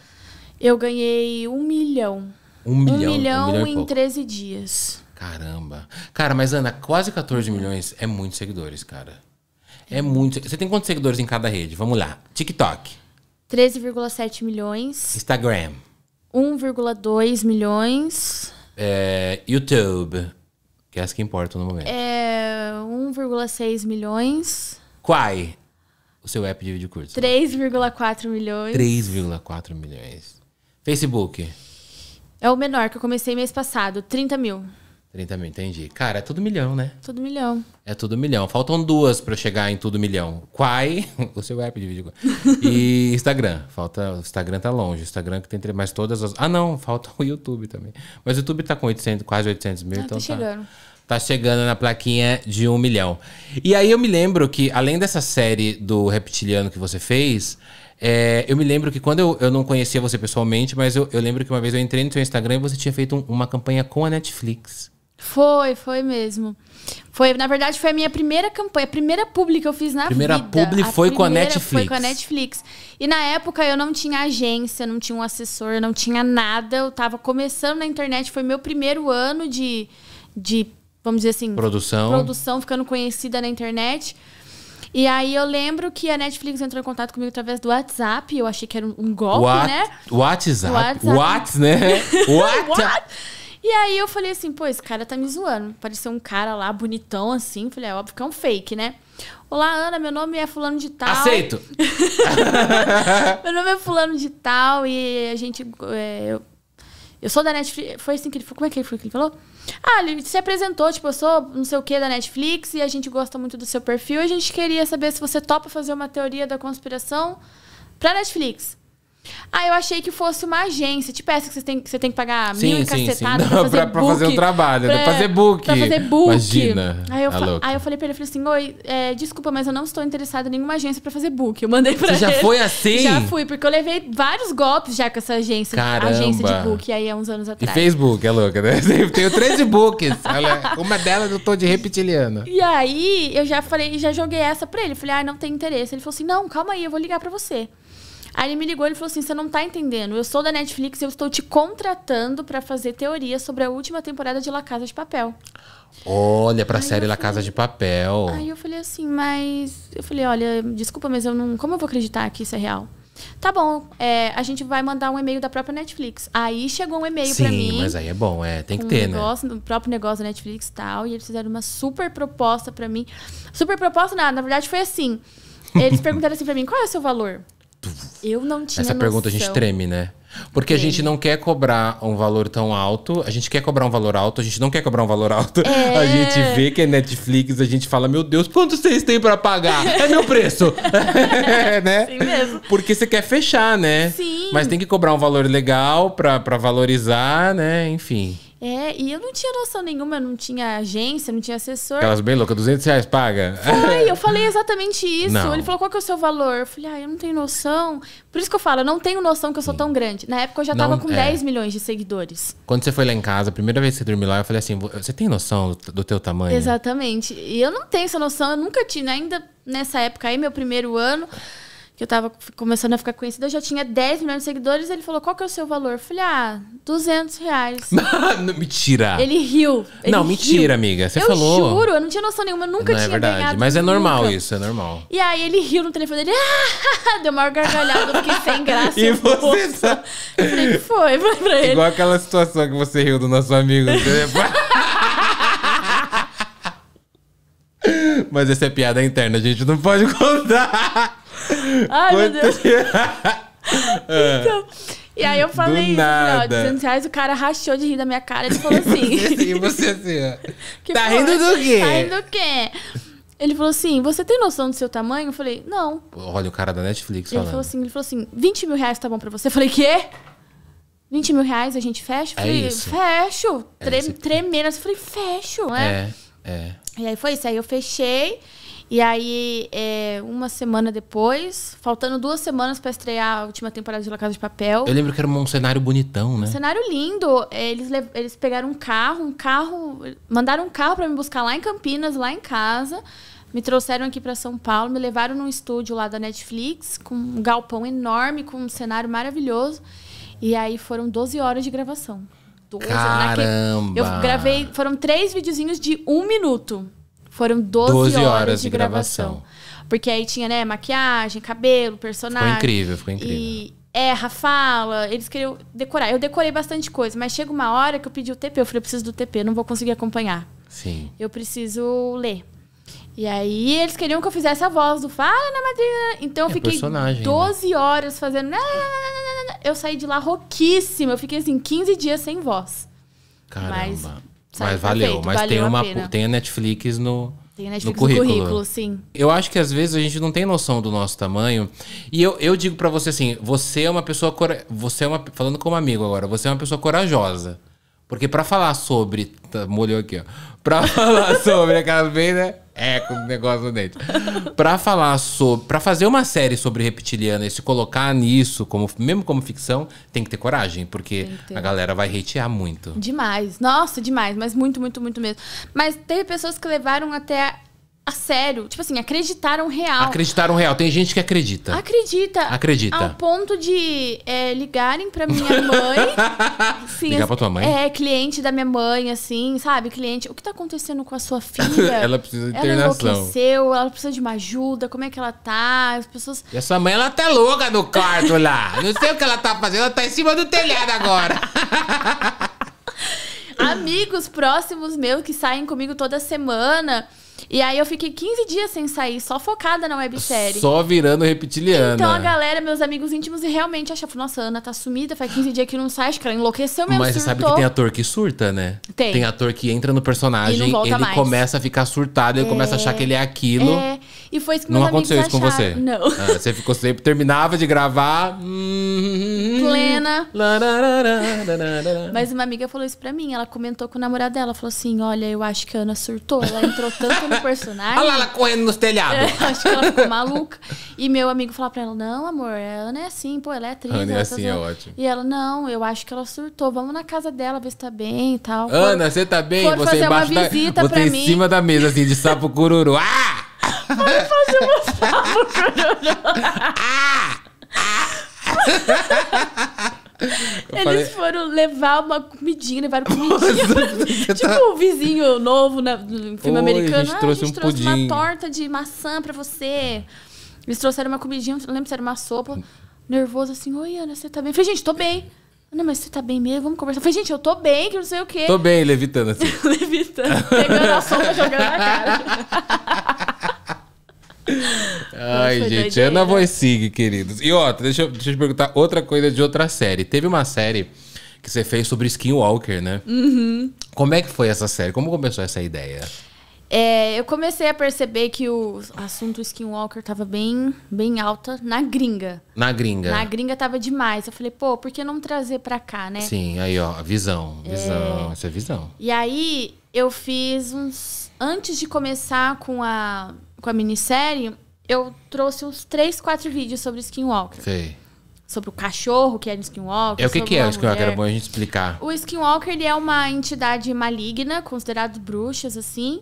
Eu ganhei um milhão. Um milhão? Um milhão, um milhão em pouco. 13 dias. Caramba. Cara, mas Ana, quase 14 milhões é muitos seguidores, cara. É muito. Você tem quantos seguidores em cada rede? Vamos lá. TikTok. 13,7 milhões. Instagram. 1,2 milhões. É, YouTube, que é as que importam no momento. É 1,6 milhões. Quai, o seu app de vídeo curto. 3,4 milhões. 3,4 milhões. Facebook. É o menor que eu comecei mês passado, 30 mil. 30 mil, entendi. Cara, é tudo milhão, né? Tudo milhão. É tudo milhão. Faltam duas para chegar em tudo milhão. Quai, o seu app de vídeo. E Instagram. Falta, o Instagram tá longe. O Instagram que tem mais todas as... Ah, não, falta o YouTube também. Mas o YouTube tá com 800, quase 800 mil, ah, tá então tá... Chegando. Tá chegando na plaquinha de um milhão. E aí eu me lembro que, além dessa série do Reptiliano que você fez, é, eu me lembro que quando eu, eu não conhecia você pessoalmente, mas eu, eu lembro que uma vez eu entrei no seu Instagram e você tinha feito um, uma campanha com a Netflix. Foi, foi mesmo. Foi, na verdade, foi a minha primeira campanha, a primeira publi que eu fiz na primeira vida. Publi a foi primeira publi foi com a Netflix. Foi com a Netflix. E na época eu não tinha agência, não tinha um assessor, não tinha nada. Eu tava começando na internet, foi meu primeiro ano de, de vamos dizer assim, produção. Produção, ficando conhecida na internet. E aí eu lembro que a Netflix entrou em contato comigo através do WhatsApp. Eu achei que era um, golpe, What, né? WhatsApp. WhatsApp. What, né? What? E aí eu falei assim, pô, esse cara tá me zoando. Pareceu um cara lá, bonitão, assim. Falei, é óbvio que é um fake, né? Olá, Ana, meu nome é fulano de tal. Aceito! meu nome é fulano de tal e a gente... É, eu, eu sou da Netflix. Foi assim que ele falou. Como é que ele, foi que ele falou? Ah, ele se apresentou, tipo, eu sou não sei o que da Netflix e a gente gosta muito do seu perfil. A gente queria saber se você topa fazer uma teoria da conspiração pra Netflix. Ah, eu achei que fosse uma agência, tipo essa que você tem que, você tem que pagar sim, mil e pra, fazer pra, book, pra fazer um trabalho, pra, né? pra fazer book. Pra fazer book. Imagina. Aí eu, tá fa... aí eu falei pra ele, falei assim, oi, é, desculpa, mas eu não estou interessada em nenhuma agência pra fazer book. Eu mandei pra você ele. já foi assim? Já fui, porque eu levei vários golpes já com essa agência, Caramba. agência de book, aí há uns anos atrás. E Facebook, é louca, né? Eu tenho 13 books, é, uma delas eu tô de reptiliano. E aí eu já falei, já joguei essa pra ele, falei, ah, não tem interesse. Ele falou assim, não, calma aí, eu vou ligar pra você. Aí ele me ligou e falou assim: você não tá entendendo. Eu sou da Netflix e eu estou te contratando para fazer teoria sobre a última temporada de La Casa de Papel. Olha, pra aí série La Casa de Papel. Aí eu falei assim, mas. Eu falei, olha, desculpa, mas eu não. Como eu vou acreditar que isso é real? Tá bom, é, a gente vai mandar um e-mail da própria Netflix. Aí chegou um e-mail para mim. Sim, mas aí é bom, é, tem que um ter, né? negócio, né? O próprio negócio da Netflix e tal. E eles fizeram uma super proposta para mim. Super proposta, nada, na verdade foi assim. Eles perguntaram assim pra mim: qual é o seu valor? Eu não tinha. Essa noção. pergunta a gente treme, né? Porque a gente não quer cobrar um valor tão alto, a gente quer cobrar um valor alto, a gente não quer cobrar um valor alto. É... A gente vê que é Netflix, a gente fala, meu Deus, quanto vocês têm para pagar? É meu preço! é, né? Sim mesmo. Porque você quer fechar, né? Sim. Mas tem que cobrar um valor legal para valorizar, né? Enfim. É, e eu não tinha noção nenhuma, eu não tinha agência, não tinha assessor. Elas bem loucas, 200 reais paga. Foi, eu falei exatamente isso. Não. Ele falou, qual que é o seu valor? Eu falei, ah, eu não tenho noção. Por isso que eu falo, eu não tenho noção que eu sou tão grande. Na época eu já não, tava com é. 10 milhões de seguidores. Quando você foi lá em casa, a primeira vez que você dormiu lá, eu falei assim, você tem noção do, do teu tamanho? Exatamente. E eu não tenho essa noção, eu nunca tinha, ainda nessa época aí, meu primeiro ano que eu tava começando a ficar conhecida, eu já tinha 10 milhões de seguidores. Ele falou, qual que é o seu valor? Eu falei, ah, 200 reais. não, mentira. Ele riu. Ele não, mentira, riu. amiga. Você eu falou. Eu juro, eu não tinha noção nenhuma. Eu nunca não é tinha é verdade, ganhado. Mas é normal nunca. isso, é normal. E aí ele riu no telefone dele. Ah! Deu uma gargalhada, que sem graça. e você tá... Eu falei, foi? Foi pra ele. Igual aquela situação que você riu do nosso amigo. Mas essa é piada interna, a gente não pode contar. Ai, meu Deus. É. então. E aí eu falei isso, ó, 200 reais, o cara rachou de rir da minha cara. Ele falou assim. e você assim, ó. tá rindo do quê? Tá rindo do quê? Ele falou assim: você tem noção do seu tamanho? Eu falei, não. Olha o cara da Netflix ele falando. Falou assim, ele falou assim: 20 mil reais tá bom pra você. Eu falei, quê? 20 mil reais a gente fecha? Eu é falei, é isso. fecho. É Tre tremendo. Eu falei, fecho, né? É, é. E aí foi isso. Aí eu fechei. E aí, é, uma semana depois, faltando duas semanas para estrear a última temporada de La Casa de Papel. Eu lembro que era um cenário bonitão, né? Um cenário lindo. É, eles, eles pegaram um carro, um carro. Mandaram um carro para me buscar lá em Campinas, lá em casa. Me trouxeram aqui para São Paulo, me levaram num estúdio lá da Netflix, com um galpão enorme, com um cenário maravilhoso. E aí foram 12 horas de gravação. 12 Caramba! Naquele... Eu gravei, foram três videozinhos de um minuto. Foram 12, 12 horas, horas, de gravação. gravação. Porque aí tinha, né, maquiagem, cabelo, personagem. foi incrível, ficou incrível. E erra, é, fala, eles queriam decorar. Eu decorei bastante coisa, mas chega uma hora que eu pedi o TP. Eu falei, eu preciso do TP, não vou conseguir acompanhar. Sim. Eu preciso ler. E aí eles queriam que eu fizesse a voz do Fala na madrinha Então eu é fiquei 12 né? horas fazendo. Né, eu saí de lá rouquíssima. Eu fiquei assim, 15 dias sem voz. Caramba. Mas mas valeu, mas valeu tem, uma, a tem a Netflix no, Netflix no currículo. currículo, sim. Eu acho que às vezes a gente não tem noção do nosso tamanho. E eu, eu digo para você assim, você é uma pessoa... Você é uma... Falando como amigo agora, você é uma pessoa corajosa. Porque para falar sobre. Tá, molhou aqui, ó. Pra falar sobre a Casbeira. Né? É, com o negócio no dente. pra falar sobre. Pra fazer uma série sobre reptiliana e se colocar nisso, como, mesmo como ficção, tem que ter coragem, porque ter. a galera vai hatear muito. Demais. Nossa, demais. Mas muito, muito, muito mesmo. Mas teve pessoas que levaram até a sério. Tipo assim, acreditaram real. Acreditaram real. Tem gente que acredita. Acredita. Acredita. Ao ponto de é, ligarem pra minha mãe. assim, Ligar pra tua mãe? É, cliente da minha mãe, assim, sabe? Cliente, o que tá acontecendo com a sua filha? ela precisa de internação. Ela enlouqueceu, ela precisa de uma ajuda, como é que ela tá? As pessoas... E a sua mãe, ela tá louca no quarto lá. Não sei o que ela tá fazendo, ela tá em cima do telhado agora. Amigos próximos meus que saem comigo toda semana e aí eu fiquei 15 dias sem sair, só focada na websérie. Só virando reptiliana. Então a galera, meus amigos íntimos, realmente achava, nossa, a Ana tá sumida, faz 15 dias que não sai, acho que ela enlouqueceu mesmo. Mas surtou. você sabe que tem ator que surta, né? Tem. Tem ator que entra no personagem, ele mais. começa a ficar surtado, ele é... começa a achar que ele é aquilo. É. E foi isso que Não aconteceu isso acharam. com você? Não. Ah, você ficou sempre, terminava de gravar. Hum, Plena. Mas uma amiga falou isso pra mim. Ela comentou com o namorado dela. Falou assim: Olha, eu acho que a Ana surtou. Ela entrou tanto no personagem. Olha lá ela correndo nos telhados. É, acho que ela ficou maluca. E meu amigo falou pra ela: Não, amor, a Ana é assim, pô, ela é atriz. Ana é tá assim, tá é ótimo. E ela: Não, eu acho que ela surtou. Vamos na casa dela ver se tá bem e tal. Ana, você tá bem? Foram você fazer embaixo uma visita da... Você pra em mim. cima da mesa, assim, de sapo cururu. Ah! Vamos fazer um sapo cururu. ah! ah! Eles falei... foram levar uma comidinha, levaram comidinha. Tá- tá- tipo, tá... um vizinho novo na, no filme Oi, americano. A gente ah, trouxe, a gente um trouxe pudim. uma torta de maçã pra você. Eles trouxeram uma comidinha, não lembro se era uma sopa. Nervoso assim, oi Ana, você tá bem? Eu falei, gente, tô bem. Não, mas você tá bem mesmo? Vamos conversar. Eu falei, gente, eu tô bem, que não sei o quê. Tô bem, levitando assim. levitando, pegando a sopa, jogando na cara. Ai, gente, doideira. Ana Voicig, queridos. E outra, deixa eu, deixa eu te perguntar outra coisa de outra série. Teve uma série que você fez sobre Skinwalker, né? Uhum. Como é que foi essa série? Como começou essa ideia? É, eu comecei a perceber que o assunto Skinwalker tava bem, bem alta na gringa. Na gringa. Na gringa tava demais. Eu falei, pô, por que não trazer pra cá, né? Sim, aí ó, visão, visão, é... essa é visão. E aí eu fiz uns. Antes de começar com a com a minissérie, eu trouxe uns três, quatro vídeos sobre Skinwalker. Sei. Sobre o cachorro que era é Skinwalker. É o que, que é o Skinwalker? Era bom a gente explicar. O Skinwalker ele é uma entidade maligna, considerado bruxas, assim.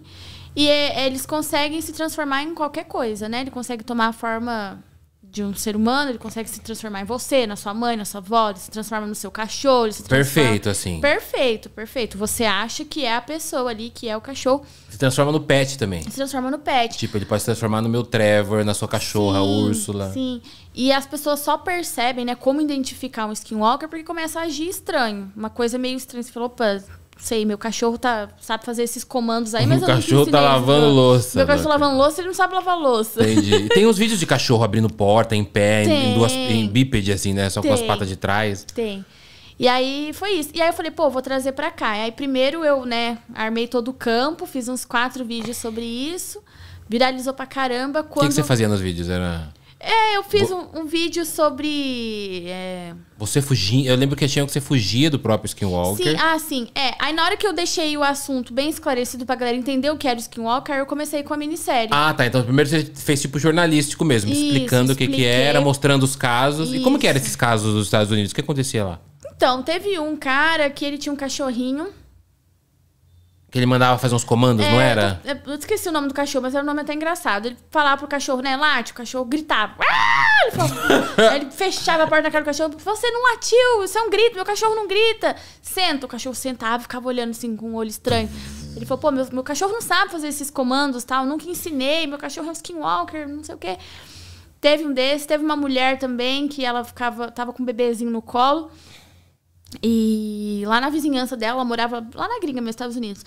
E é, eles conseguem se transformar em qualquer coisa, né? Ele consegue tomar a forma de um ser humano, ele consegue se transformar em você, na sua mãe, na sua avó, ele se transforma no seu cachorro. se Perfeito, assim. Perfeito, perfeito. Você acha que é a pessoa ali, que é o cachorro. Se transforma no pet também. Se transforma no pet. Tipo, ele pode se transformar no meu Trevor, na sua cachorra, sim, Úrsula. Sim. E as pessoas só percebem, né, como identificar um skinwalker porque começa a agir estranho. Uma coisa meio estranha. Você falou, opa, sei, meu cachorro tá, sabe fazer esses comandos aí, uhum. mas o eu cachorro tá não tá lavando louça. Meu cachorro né? lavando louça, ele não sabe lavar louça. Entendi. E tem uns vídeos de cachorro abrindo porta em pé, tem. em, duas em bípede assim, né, só tem. com as patas de trás. Tem. E aí foi isso. E aí eu falei, pô, vou trazer para cá. E aí primeiro eu, né, armei todo o campo, fiz uns quatro vídeos sobre isso, viralizou pra caramba. Quando... O que, que você fazia nos vídeos? Era é, eu fiz um, um, vídeo sobre. É... Você fugia. Eu lembro que tinha que você fugia do próprio Skinwalker. Sim, ah, sim. É. Aí na hora que eu deixei o assunto bem esclarecido pra galera entender o que era o Skinwalker, eu comecei com a minissérie. Ah, tá. Então primeiro você fez tipo jornalístico mesmo, Isso, explicando expliquei. o que, que era, mostrando os casos. Isso. E como que eram esses casos dos Estados Unidos? O que acontecia lá? Então, teve um cara que ele tinha um cachorrinho que ele mandava fazer uns comandos, é, não era? Eu, eu, esqueci o nome do cachorro, mas era um nome até engraçado. Ele falava pro cachorro, né, late, o cachorro gritava. Ele, falava, ele, fechava a porta na cara do cachorro. Você não latiu, isso é um grito, meu cachorro não grita. Senta, o cachorro sentava, ficava olhando assim com um olho estranho. Ele falou, pô, meu, meu cachorro não sabe fazer esses comandos tal, nunca ensinei, meu cachorro é um skinwalker, não sei o quê. Teve um desses, teve uma mulher também que ela ficava, tava com um bebezinho no colo. E lá na vizinhança dela, morava lá na gringa, nos Estados Unidos.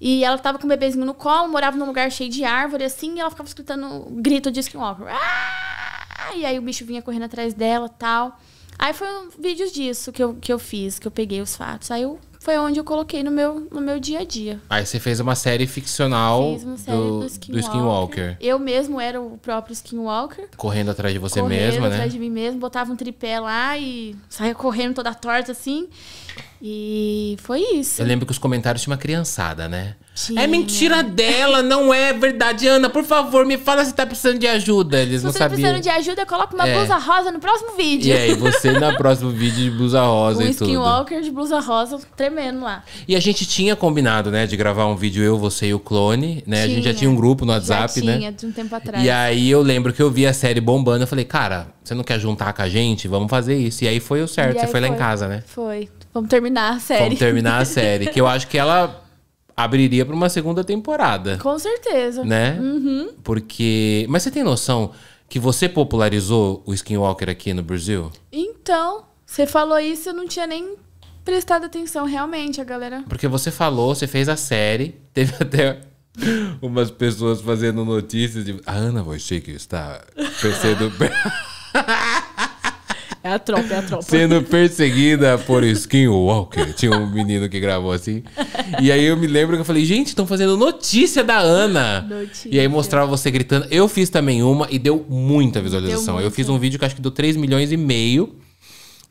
E ela tava com o bebezinho no colo, morava num lugar cheio de árvore, assim, e ela ficava escutando grito de skinwalker. Ah! E aí o bicho vinha correndo atrás dela tal. Aí foi um, vídeo disso que eu, que eu fiz, que eu peguei os fatos. Aí eu foi onde eu coloquei no meu, no meu dia a dia. Aí você fez uma série ficcional uma série do, do, Skinwalker. do Skinwalker. Eu mesmo era o próprio Skinwalker. Correndo atrás de você correndo mesma, né? atrás de mim mesmo, botava um tripé lá e saía correndo toda torta assim. E foi isso. Eu lembro que os comentários tinha uma criançada, né? Tinha. É mentira né? dela, não é verdade. Ana, por favor, me fala se tá precisando de ajuda. Eles se não sabiam. Se tá precisando de ajuda, coloca uma é. blusa rosa no próximo vídeo. E aí, você no próximo vídeo de blusa rosa um e tudo. skinwalker de blusa rosa tremendo lá. E a gente tinha combinado, né, de gravar um vídeo eu, você e o clone, né? Tinha. A gente já tinha um grupo no WhatsApp, já tinha, né? tinha, de um tempo atrás. E aí eu lembro que eu vi a série bombando. Eu falei, cara, você não quer juntar com a gente? Vamos fazer isso. E aí foi o certo. Você foi, foi lá em casa, né? Foi. Vamos terminar a série. Vamos terminar a série. que eu acho que ela abriria para uma segunda temporada. Com certeza. Né? Uhum. Porque. Mas você tem noção que você popularizou o Skinwalker aqui no Brasil? Então, você falou isso, eu não tinha nem prestado atenção, realmente, a galera. Porque você falou, você fez a série, teve até. Umas pessoas fazendo notícias de. A Ana que está sendo. É a tropa, é a tropa. Sendo perseguida por Skinwalker. Tinha um menino que gravou assim. E aí eu me lembro que eu falei, gente, estão fazendo notícia da Ana. Notícia. E aí mostrava você gritando. Eu fiz também uma e deu muita visualização. Deu eu fiz um vídeo que acho que deu 3 milhões e meio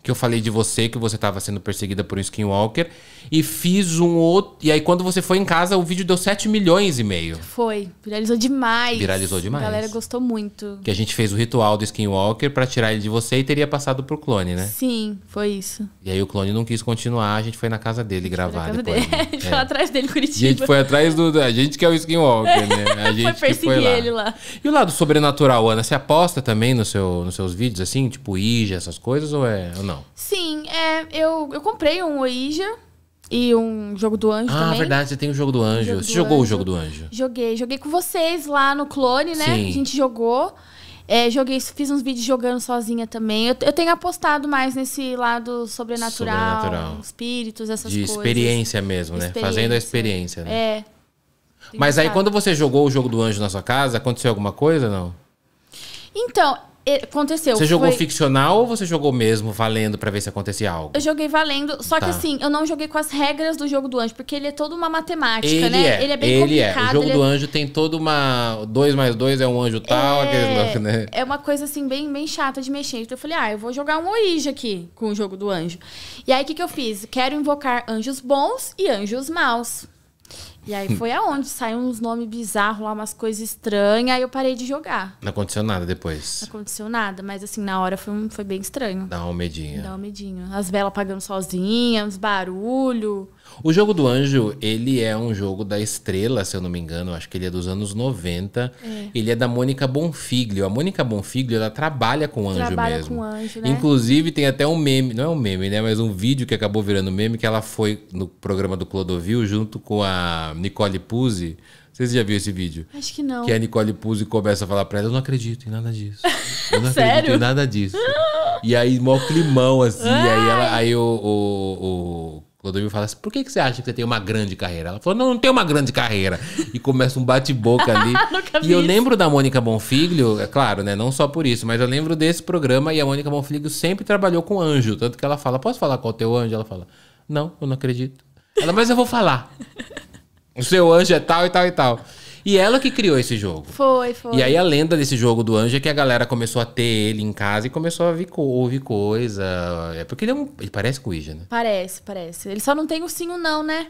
que eu falei de você, que você estava sendo perseguida por um skinwalker. E fiz um outro. E aí, quando você foi em casa, o vídeo deu 7 milhões e meio. Foi. Viralizou demais. Viralizou demais. A galera gostou muito. Que a gente fez o ritual do skinwalker para tirar ele de você e teria passado pro clone, né? Sim, foi isso. E aí, o clone não quis continuar, a gente foi na casa dele gravar depois. Dele. a gente é. foi atrás dele, Curitiba. A gente foi atrás do. A gente que é o skinwalker, né? A gente foi perseguir foi lá. ele lá. E o lado sobrenatural, Ana, você aposta também no seu, nos seus vídeos, assim? Tipo, Ija, essas coisas? Ou é. Ou não? não? Sim, é, eu, eu comprei um Ouija e um jogo do anjo ah, também. verdade, você tem o jogo do anjo. Jogo você do jogou anjo. o jogo do anjo? Joguei, joguei com vocês lá no clone, né? Sim. A gente jogou. É, joguei, fiz uns vídeos jogando sozinha também. Eu, eu tenho apostado mais nesse lado sobrenatural, sobrenatural. espíritos, essas De coisas. De experiência mesmo, né? Experiência. Fazendo a experiência, né? É. Mas aí quando você jogou o jogo do anjo na sua casa, aconteceu alguma coisa, não? Então, Aconteceu. Você jogou foi... ficcional ou você jogou mesmo valendo para ver se acontecia algo? Eu joguei valendo, só tá. que assim, eu não joguei com as regras do jogo do anjo, porque ele é toda uma matemática, ele né? É. Ele é bem ele complicado. É. O jogo ele do é... anjo tem toda uma. 2 mais 2 é um anjo tal, é... né? É uma coisa assim, bem, bem chata de mexer. Então eu falei, ah, eu vou jogar um ouija aqui com o jogo do anjo. E aí o que, que eu fiz? Quero invocar anjos bons e anjos maus. E aí foi aonde saiu uns nomes bizarros lá, umas coisas estranhas, aí eu parei de jogar. Não aconteceu nada depois? Não aconteceu nada, mas assim, na hora foi, um, foi bem estranho. Dá um medinho. Dá um medinho. As velas apagando sozinha, uns barulho. O jogo do anjo, ele é um jogo da estrela, se eu não me engano, acho que ele é dos anos 90. É. Ele é da Mônica Bonfiglio. A Mônica Bonfiglio, ela trabalha com anjo trabalha mesmo. Com anjo, né? Inclusive, tem até um meme, não é um meme, né? Mas um vídeo que acabou virando meme, que ela foi no programa do Clodovil junto com a Nicole Puzzi. Vocês já viram esse vídeo? Acho que não. Que a Nicole Puzzi começa a falar pra ela: Eu não acredito em nada disso. Eu não acredito em nada disso. E aí, mó climão, assim. aí, ela, aí o, o, o Clodovil fala assim: por que, que você acha que você tem uma grande carreira? Ela falou: não, não tem uma grande carreira. E começa um bate-boca ali. e eu lembro da Mônica Bonfilho, é claro, né? Não só por isso, mas eu lembro desse programa e a Mônica Bonfilho sempre trabalhou com anjo. Tanto que ela fala: posso falar qual é o teu anjo? Ela fala: não, eu não acredito. Ela, mas eu vou falar. O seu anjo é tal e tal e tal. E ela que criou esse jogo. Foi, foi. E aí a lenda desse jogo do anjo é que a galera começou a ter ele em casa e começou a ouvir coisa. É porque ele, é um, ele parece cuija, né? Parece, parece. Ele só não tem o sim ou não, né?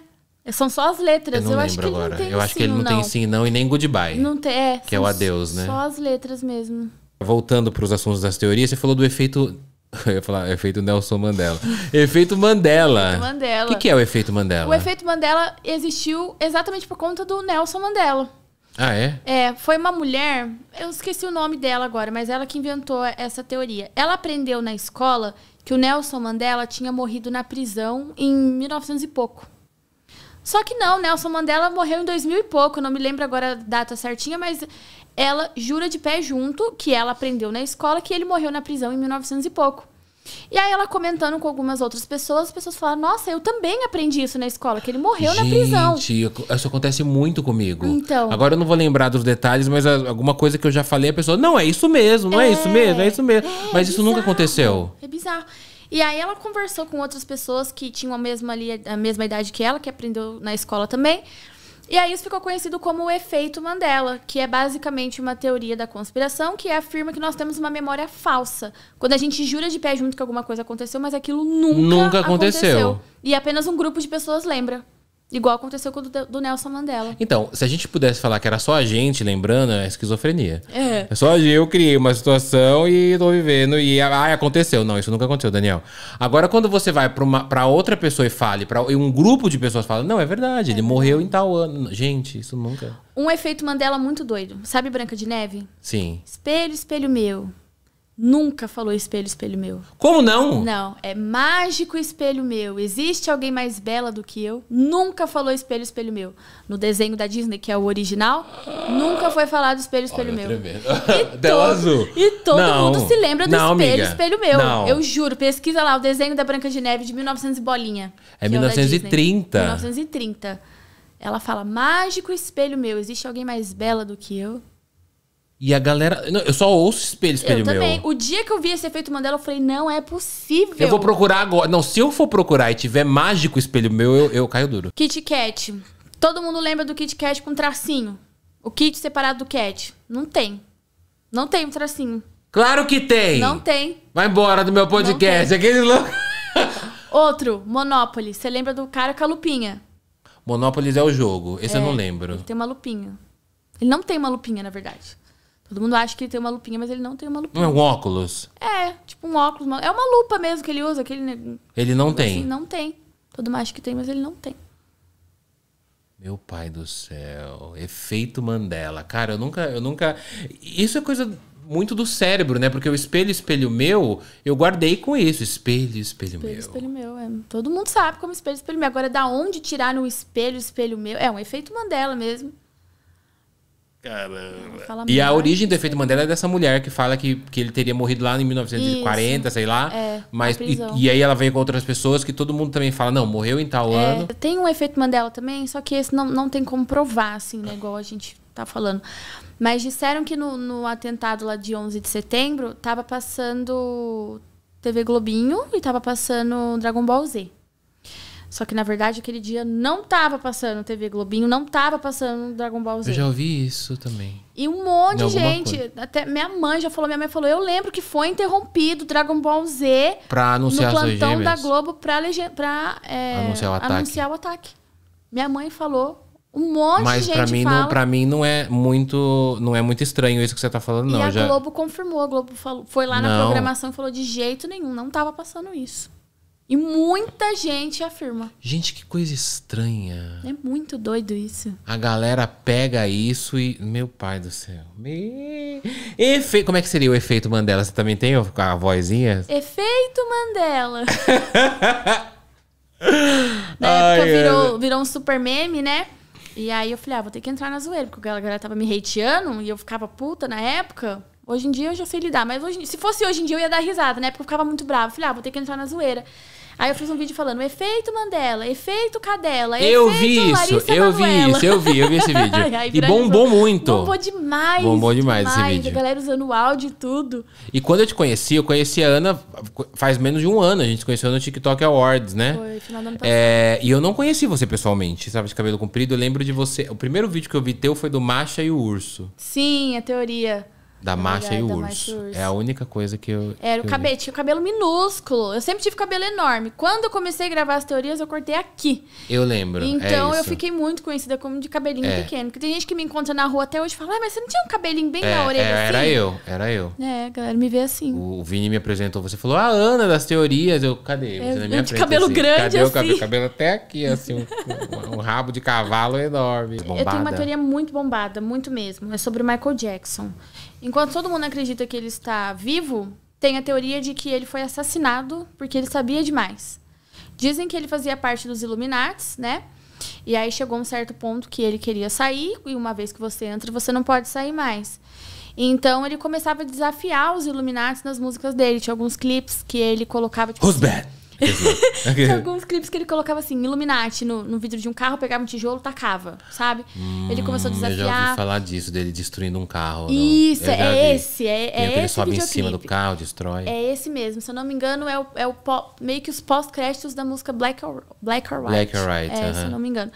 São só as letras. Eu, não eu lembro acho que agora. Ele não tem eu acho que ele não, não, tem sim não e nem goodbye. Não tem, é. Que é o adeus, né? Só as letras mesmo. Voltando para os assuntos das teorias, você falou do efeito eu ia falar efeito Nelson Mandela. efeito Mandela. Efeito Mandela. O que, que, é o efeito Mandela? O efeito Mandela existiu exatamente por conta do Nelson Mandela. Ah, é? É, foi uma mulher, eu esqueci o nome dela agora, mas ela que inventou essa teoria. Ela aprendeu na escola que o Nelson Mandela tinha morrido na prisão em 1900 e pouco. Só que não, Nelson Mandela morreu em 2000 e pouco, não me lembro agora a data certinha, mas ela jura de pé junto que ela aprendeu na escola que ele morreu na prisão em 1900 e pouco. E aí ela comentando com algumas outras pessoas, as pessoas falaram: "Nossa, eu também aprendi isso na escola, que ele morreu Gente, na prisão". Gente, isso acontece muito comigo. Então. Agora eu não vou lembrar dos detalhes, mas alguma coisa que eu já falei, a pessoa: "Não, é isso mesmo, não é, é isso mesmo, é isso mesmo". É, mas é isso bizarro, nunca aconteceu. É bizarro. E aí ela conversou com outras pessoas que tinham a mesma ali a mesma idade que ela, que aprendeu na escola também. E aí isso ficou conhecido como o efeito Mandela, que é basicamente uma teoria da conspiração que afirma que nós temos uma memória falsa. Quando a gente jura de pé junto que alguma coisa aconteceu, mas aquilo nunca, nunca aconteceu. aconteceu. E apenas um grupo de pessoas lembra. Igual aconteceu com o do, Nelson Mandela. Então, se a gente pudesse falar que era só a gente, lembrando, é esquizofrenia. É. é só eu criei uma situação e tô vivendo e ai, ah, aconteceu. Não, isso nunca aconteceu, Daniel. Agora, quando você vai para outra pessoa e fale, para um grupo de pessoas fala, não, é verdade, é. ele morreu em tal ano. Gente, isso nunca. Um efeito Mandela muito doido. Sabe Branca de Neve? Sim. Espelho, espelho meu nunca falou espelho, espelho meu. Como não? Não, é mágico espelho meu. Existe alguém mais bela do que eu? Nunca falou espelho, espelho meu. No desenho da Disney, que é o original, nunca foi falado espelho, espelho olha, meu. Tremendo. azul. E todo não, mundo se lembra do não, espelho, espelho meu. Não. Eu juro, pesquisa lá o desenho da Branca de Neve de 1900 bolinha. É 1930. É 1930. Ela fala: "Mágico espelho meu, existe alguém mais bela do que eu?" E a galera. Não, eu só ouço espelho, espelho eu meu. Também. O dia que eu vi esse efeito Mandela, eu falei, não é possível. Eu vou procurar agora. Não, se eu for procurar e tiver mágico espelho meu, eu, eu caio duro. Kit Kat. Todo mundo lembra do Kit Kat com tracinho. O kit separado do cat. Não tem. Não tem um tracinho. Claro que tem! Não tem. Vai embora do meu podcast. Aquele louco. Outro, Monopoly. Você lembra do cara com a lupinha? Monopoly é o jogo. Esse é, eu não lembro. Ele tem uma lupinha. Ele não tem uma lupinha, na verdade. Todo mundo acha que ele tem uma lupinha, mas ele não tem uma lupinha. Não é um óculos? É, tipo um óculos. Uma... É uma lupa mesmo que ele usa. Que ele, ele não assim, tem? Não tem. Todo mundo acha que tem, mas ele não tem. Meu pai do céu. Efeito Mandela. Cara, eu nunca, eu nunca. Isso é coisa muito do cérebro, né? Porque o espelho, espelho meu, eu guardei com isso. Espelho, espelho, espelho meu. Espelho, meu, é. Todo mundo sabe como espelho, espelho meu. Agora, da onde tirar no espelho, espelho meu? É um efeito Mandela mesmo. Caramba. É. E a origem do efeito Mandela é dessa mulher que fala que, que ele teria morrido lá em 1940, Isso. sei lá. É, mas e, e, aí ela veio com outras pessoas que todo mundo também fala, não, morreu em tal é, ano. Tem um efeito Mandela também, só que esse não, não tem como provar, assim, né? Igual a gente tá falando. Mas disseram que no, no atentado lá de 11 de setembro, tava passando TV Globinho e tava passando Dragon Ball Z. Só que, na verdade, aquele dia não tava passando TV Globinho, não tava passando Dragon Ball Z. Eu já ouvi isso também. E um monte de, gente. Coisa. Até minha mãe já falou, minha mãe falou, eu lembro que foi interrompido Dragon Ball Z pra anunciar no plantão da Globo pra, pra é, anunciar, o ataque. anunciar o ataque. Minha mãe falou, um monte Mas de gente pra mim, fala. pra mim não é muito não é muito estranho isso que você tá falando, não. E a já... Globo confirmou, a Globo falou, foi lá não. na programação e falou de jeito nenhum, não tava passando isso. E muita gente afirma. Gente, que coisa estranha. É muito doido isso. A galera pega isso e. Meu pai do céu. Me... Efe... Como é que seria o efeito Mandela? Você também tem a vozinha? Efeito Mandela. Na época virou, virou um super meme, né? E aí eu falei, ah, vou ter que entrar na zoeira, porque a galera tava me hateando e eu ficava puta na época. Hoje em dia eu já sei lidar, mas hoje, se fosse hoje em dia eu ia dar risada, né? Porque eu ficava muito brava. Falei, ah, vou ter que entrar na zoeira. Aí eu fiz um vídeo falando efeito Mandela, efeito Cadela, eu efeito vi Larissa isso, eu Manuela. vi isso, eu vi, eu vi esse vídeo. aí, e bombou muito. Bombou demais. Bombou demais, demais esse vídeo. A galera usando o áudio e tudo. E quando eu te conheci, eu conheci a Ana faz menos de um ano, a gente se conheceu no TikTok Awards, né? Foi, final do ano é, passado. É, e eu não conheci você pessoalmente, sabe, de cabelo comprido, eu lembro de você. O primeiro vídeo que eu vi teu foi do Macha e o Urso. Sim, a é teoria. Da Marcha e o Urso. É a única coisa que eu. Era que o cabelo, tinha o cabelo minúsculo. Eu sempre tive cabelo enorme. Quando eu comecei a gravar as teorias, eu cortei aqui. Eu lembro. É então é eu fiquei muito conhecida como de cabelinho é. pequeno. Porque tem gente que me encontra na rua até hoje e fala, ah, mas você não tinha um cabelinho bem é, na orelha é, era, assim? Era eu, era eu. É, a galera me vê assim. O, o Vini me apresentou, você falou, a ah, Ana das teorias. Eu, cadê? É, você é, na minha de frente, cabelo assim. grande, cadê assim? o cabelo? cabelo até aqui, assim, um, um, um rabo de cavalo enorme. Bombada. Eu tenho uma teoria muito bombada, muito mesmo. É sobre o Michael Jackson. Enquanto todo mundo acredita que ele está vivo, tem a teoria de que ele foi assassinado porque ele sabia demais. Dizem que ele fazia parte dos Illuminates, né? E aí chegou um certo ponto que ele queria sair, e uma vez que você entra, você não pode sair mais. Então ele começava a desafiar os Illuminati nas músicas dele. Tinha alguns clipes que ele colocava. Tipo, Who's assim, bad? Tinha alguns clipes que ele colocava assim, Illuminati no, no vidro de um carro, pegava um tijolo, tacava, sabe? Hum, ele começou a desafiar. Eu já ouvi falar disso, dele destruindo um carro. Isso, é vi. esse. É, Tem é esse ele sobe em cima do carro, destrói. É esse mesmo. Se eu não me engano, é o, é o meio que os pós-créditos da música Black or, Black or White. Black or White, é, uh -huh. se eu não me engano.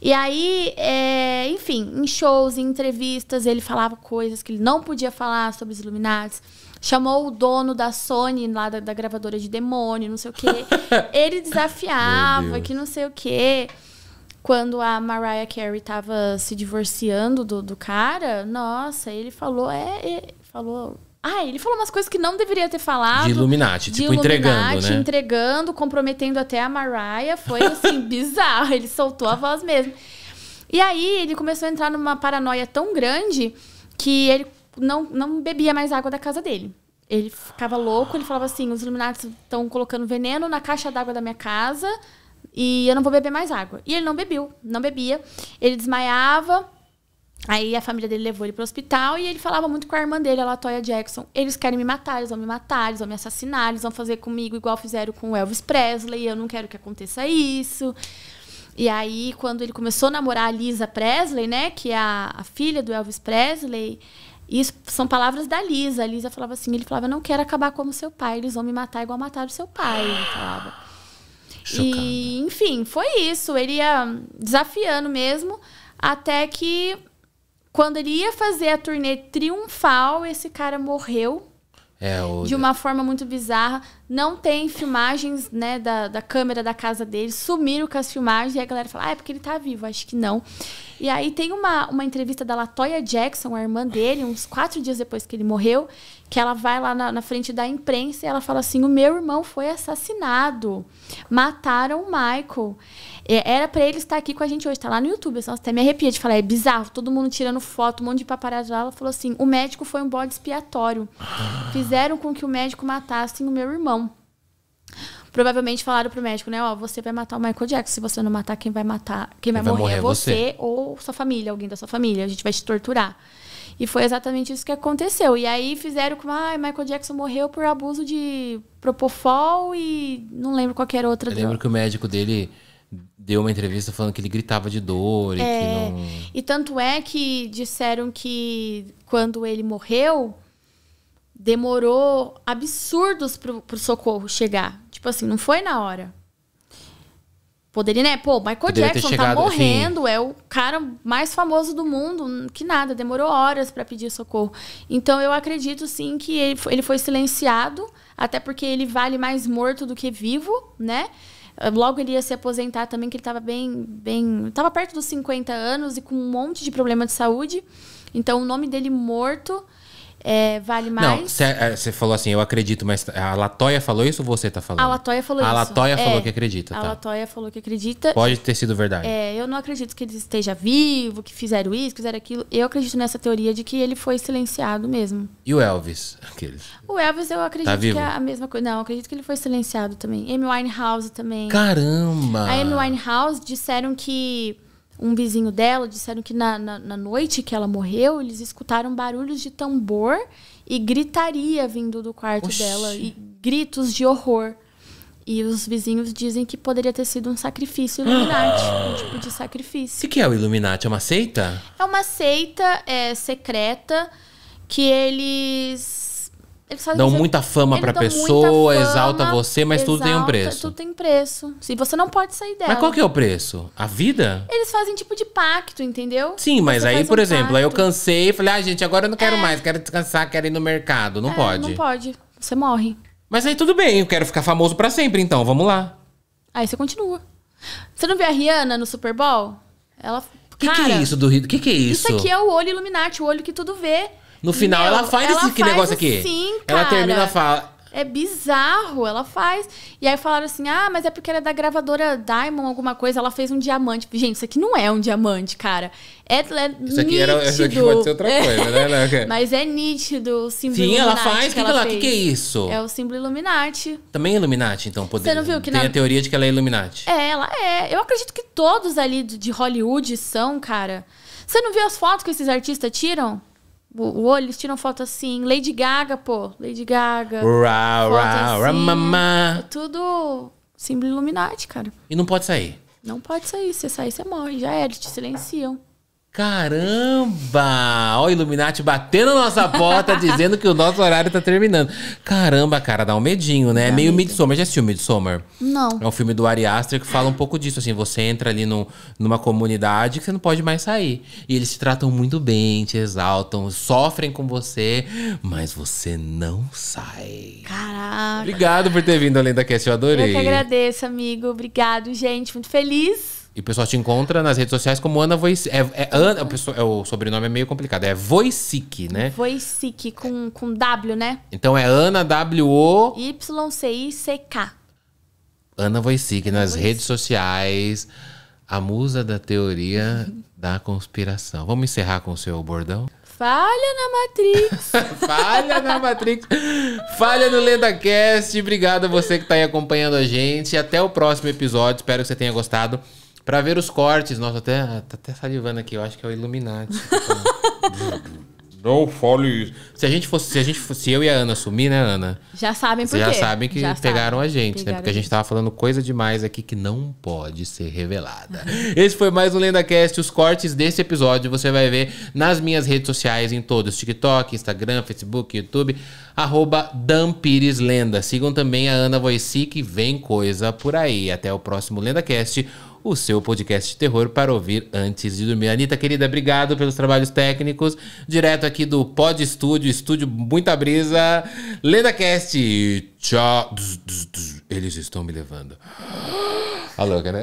E aí, é, enfim, em shows, em entrevistas, ele falava coisas que ele não podia falar sobre os Illuminati chamou o dono da Sony, lá da, da gravadora de demônio, não sei o quê. Ele desafiava que não sei o quê. Quando a Mariah Carey tava se divorciando do, do cara, nossa, ele falou, é, é falou, ah, ele falou umas coisas que não deveria ter falado. De Illuminati, de tipo, Illuminati, entregando, né? entregando, comprometendo até a Mariah. Foi, assim, bizarro. Ele soltou a voz mesmo. E aí, ele começou a entrar numa paranoia tão grande que ele não, não bebia mais água da casa dele. Ele ficava louco, ele falava assim: os iluminados estão colocando veneno na caixa d'água da minha casa e eu não vou beber mais água. E ele não bebeu, não bebia. Ele desmaiava. Aí a família dele levou ele para o hospital e ele falava muito com a irmã dele, a Latoya Jackson. Eles querem me matar, eles vão me matar, eles vão me assassinar, eles vão fazer comigo igual fizeram com o Elvis Presley. Eu não quero que aconteça isso. E aí, quando ele começou a namorar a Lisa Presley, né, que é a, a filha do Elvis Presley, isso são palavras da Lisa. A Lisa falava assim, ele falava, não quero acabar como seu pai, eles vão me matar igual mataram seu pai, ele falava. Chocada. E, enfim, foi isso. Ele ia desafiando mesmo, até que quando ele ia fazer a turnê triunfal, esse cara morreu. É, o... De uma forma muito bizarra. Não tem filmagens, né, da, da câmera da casa dele. Sumiram com as filmagens e a galera fala, ah, é porque ele tá vivo. Acho que não. E aí tem uma, uma entrevista da Latoya Jackson, a irmã dele, uns quatro dias depois que ele morreu, que ela vai lá na, na frente da imprensa e ela fala assim, o meu irmão foi assassinado. Mataram o Michael. Era para ele estar aqui com a gente hoje, tá lá no YouTube. você até me arrepia de falar, é bizarro, todo mundo tirando foto, um monte de paparazzo lá. Ela falou assim: o médico foi um bode expiatório. Fizeram com que o médico matasse o meu irmão provavelmente falaram pro médico, né? Ó, você vai matar o Michael Jackson. Se você não matar, quem vai matar, quem, quem vai, morrer, morrer é, é você, você ou sua família, alguém da sua família. A gente vai te torturar. E foi exatamente isso que aconteceu. E aí fizeram com, ah, Michael Jackson morreu por abuso de propofol e não lembro qualquer outra. Eu lembro dor. que o médico dele deu uma entrevista falando que ele gritava de dor e é, que não... E tanto é que disseram que quando ele morreu, demorou absurdos pro socorro chegar. Tipo assim, não foi na hora. Poderia, né? Pô, Michael Poderia Jackson tá chegado, tá morrendo, é o cara mais famoso do mundo, que nada, demorou horas para pedir socorro. Então eu acredito sim que ele foi, ele foi silenciado, até porque ele vale mais morto do que vivo, né? Ah, logo ele ia se aposentar também, que ele estava bem, bem, tava perto dos 50 anos e com um monte de problema de saúde. Então o nome dele morto é, vale mais. Não, você é, falou assim, eu acredito, mas a Latoya falou isso ou você tá falando? A Latoya falou a isso. A Latoya é, falou que acredita. A tá. Latoya falou que acredita. Pode ter sido verdade. É, eu não acredito que ele esteja vivo, que fizeram isso, que fizeram aquilo. Eu acredito nessa teoria de que ele foi silenciado mesmo. E o Elvis? aquele O Elvis, eu acredito tá que é a mesma coisa. Não, eu acredito que ele foi silenciado também. Amy Winehouse também. Caramba! A Amy Winehouse disseram que um vizinho dela disseram que na, na, na, noite que ela morreu, eles escutaram barulhos de tambor e gritaria vindo do quarto Oxi. dela, e gritos de horror. E os vizinhos dizem que poderia ter sido um sacrifício Illuminati, um tipo de sacrifício. O que, que é o Illuminati? É uma seita? É uma seita é, secreta que eles eles fazem dão muita fama pra pessoa, fama, exalta você, mas exalta, tudo tem um preço. Tudo tem preço. E você não pode sair dela. Mas qual que é o preço? A vida? Eles fazem tipo de pacto, entendeu? Sim, mas você aí, por um exemplo, pacto. aí eu cansei e falei, ah, gente, agora eu não quero é. mais, quero descansar, quero ir no mercado. Não é, pode. Não pode. Você morre. Mas aí tudo bem, eu quero ficar famoso para sempre, então, vamos lá. Aí você continua. Você não viu a Rihanna no Super Bowl? Ela. O que, que, é isso do Rio? O que, que é isso? Isso aqui é o olho Illuminati, o olho que tudo vê. No final, Meu, ela faz ela esse faz negócio aqui. Sim, cara. Ela termina e fala. É bizarro, ela faz. E aí falaram assim: ah, mas é porque ela é da gravadora Diamond, alguma coisa, ela fez um diamante. Gente, isso aqui não é um diamante, cara. É, é isso aqui nítido. Era, isso aqui pode ser outra coisa, né? mas é nítido o símbolo Sim, ela faz. O que, que, que é isso? É o símbolo Illuminati. Também é Illuminati, então. Poder... Você não viu que Tem na... a teoria de que ela é Illuminati. É, ela é. Eu acredito que todos ali de Hollywood são, cara. Você não viu as fotos que esses artistas tiram? O, olho, eles tiram foto assim. Lady Gaga, pô. Lady Gaga. Rau, ra, assim, ra, mamá. Tudo símbolo Illuminati, cara. E não pode sair? Não pode sair. Se sair, você morre. Já é, eles te silenciam. Caramba! Ó, o Illuminati batendo na nossa porta dizendo que o nosso horário tá terminando. Caramba, cara, dá um medinho, né? É Meio medo. Midsommar. Já assistiu Midsommar? Não. É um filme do Ari Aster que fala um pouco disso. Assim, você entra ali no, numa comunidade que você não pode mais sair. E eles te tratam muito bem, te exaltam, sofrem com você, mas você não sai. Caraca! Obrigado por ter vindo além da Cast, eu adorei. Eu que agradeço, amigo. Obrigado, gente. Muito feliz e o pessoal te encontra nas redes sociais como Ana Voicic. É, é Ana, é, o, sobrenome é meio complicado. É Voicic, né? Voicic, com, com W, né? Então é Ana W-O... Y-C-I-C-K. Ana Voicic, nas Voicic. redes sociais. A musa da teoria da conspiração. Vamos encerrar com o seu bordão? Falha na Matrix. Falha na Matrix. Falha no LendaCast. Obrigado a você que está aí acompanhando a gente. Até o próximo episódio. Espero que você tenha gostado. Pra ver os cortes. Nossa, até, tá até salivando aqui. Eu acho que é o Illuminati. Não fale isso. Se a gente fosse, se a gente fosse, se eu e a Ana sumir, né, Ana? Já sabem por quê? já sabem que já pegaram a gente, né? pegaram né? Porque a gente, gente tava falando coisa demais aqui que não pode ser revelada. Esse foi mais um LendaCast. Os cortes desse episódio você vai ver nas minhas redes sociais, em todos: TikTok, Instagram, Facebook, YouTube. Arroba Lenda. Sigam também a Ana que Vem coisa por aí. Até o próximo LendaCast o seu podcast de terror para ouvir antes de dormir. Anitta, querida, obrigado pelos trabalhos técnicos. Direto aqui do Pod Estúdio, estúdio Muita Brisa, LendaCast. Tchau. Eles estão me levando. A louca, né?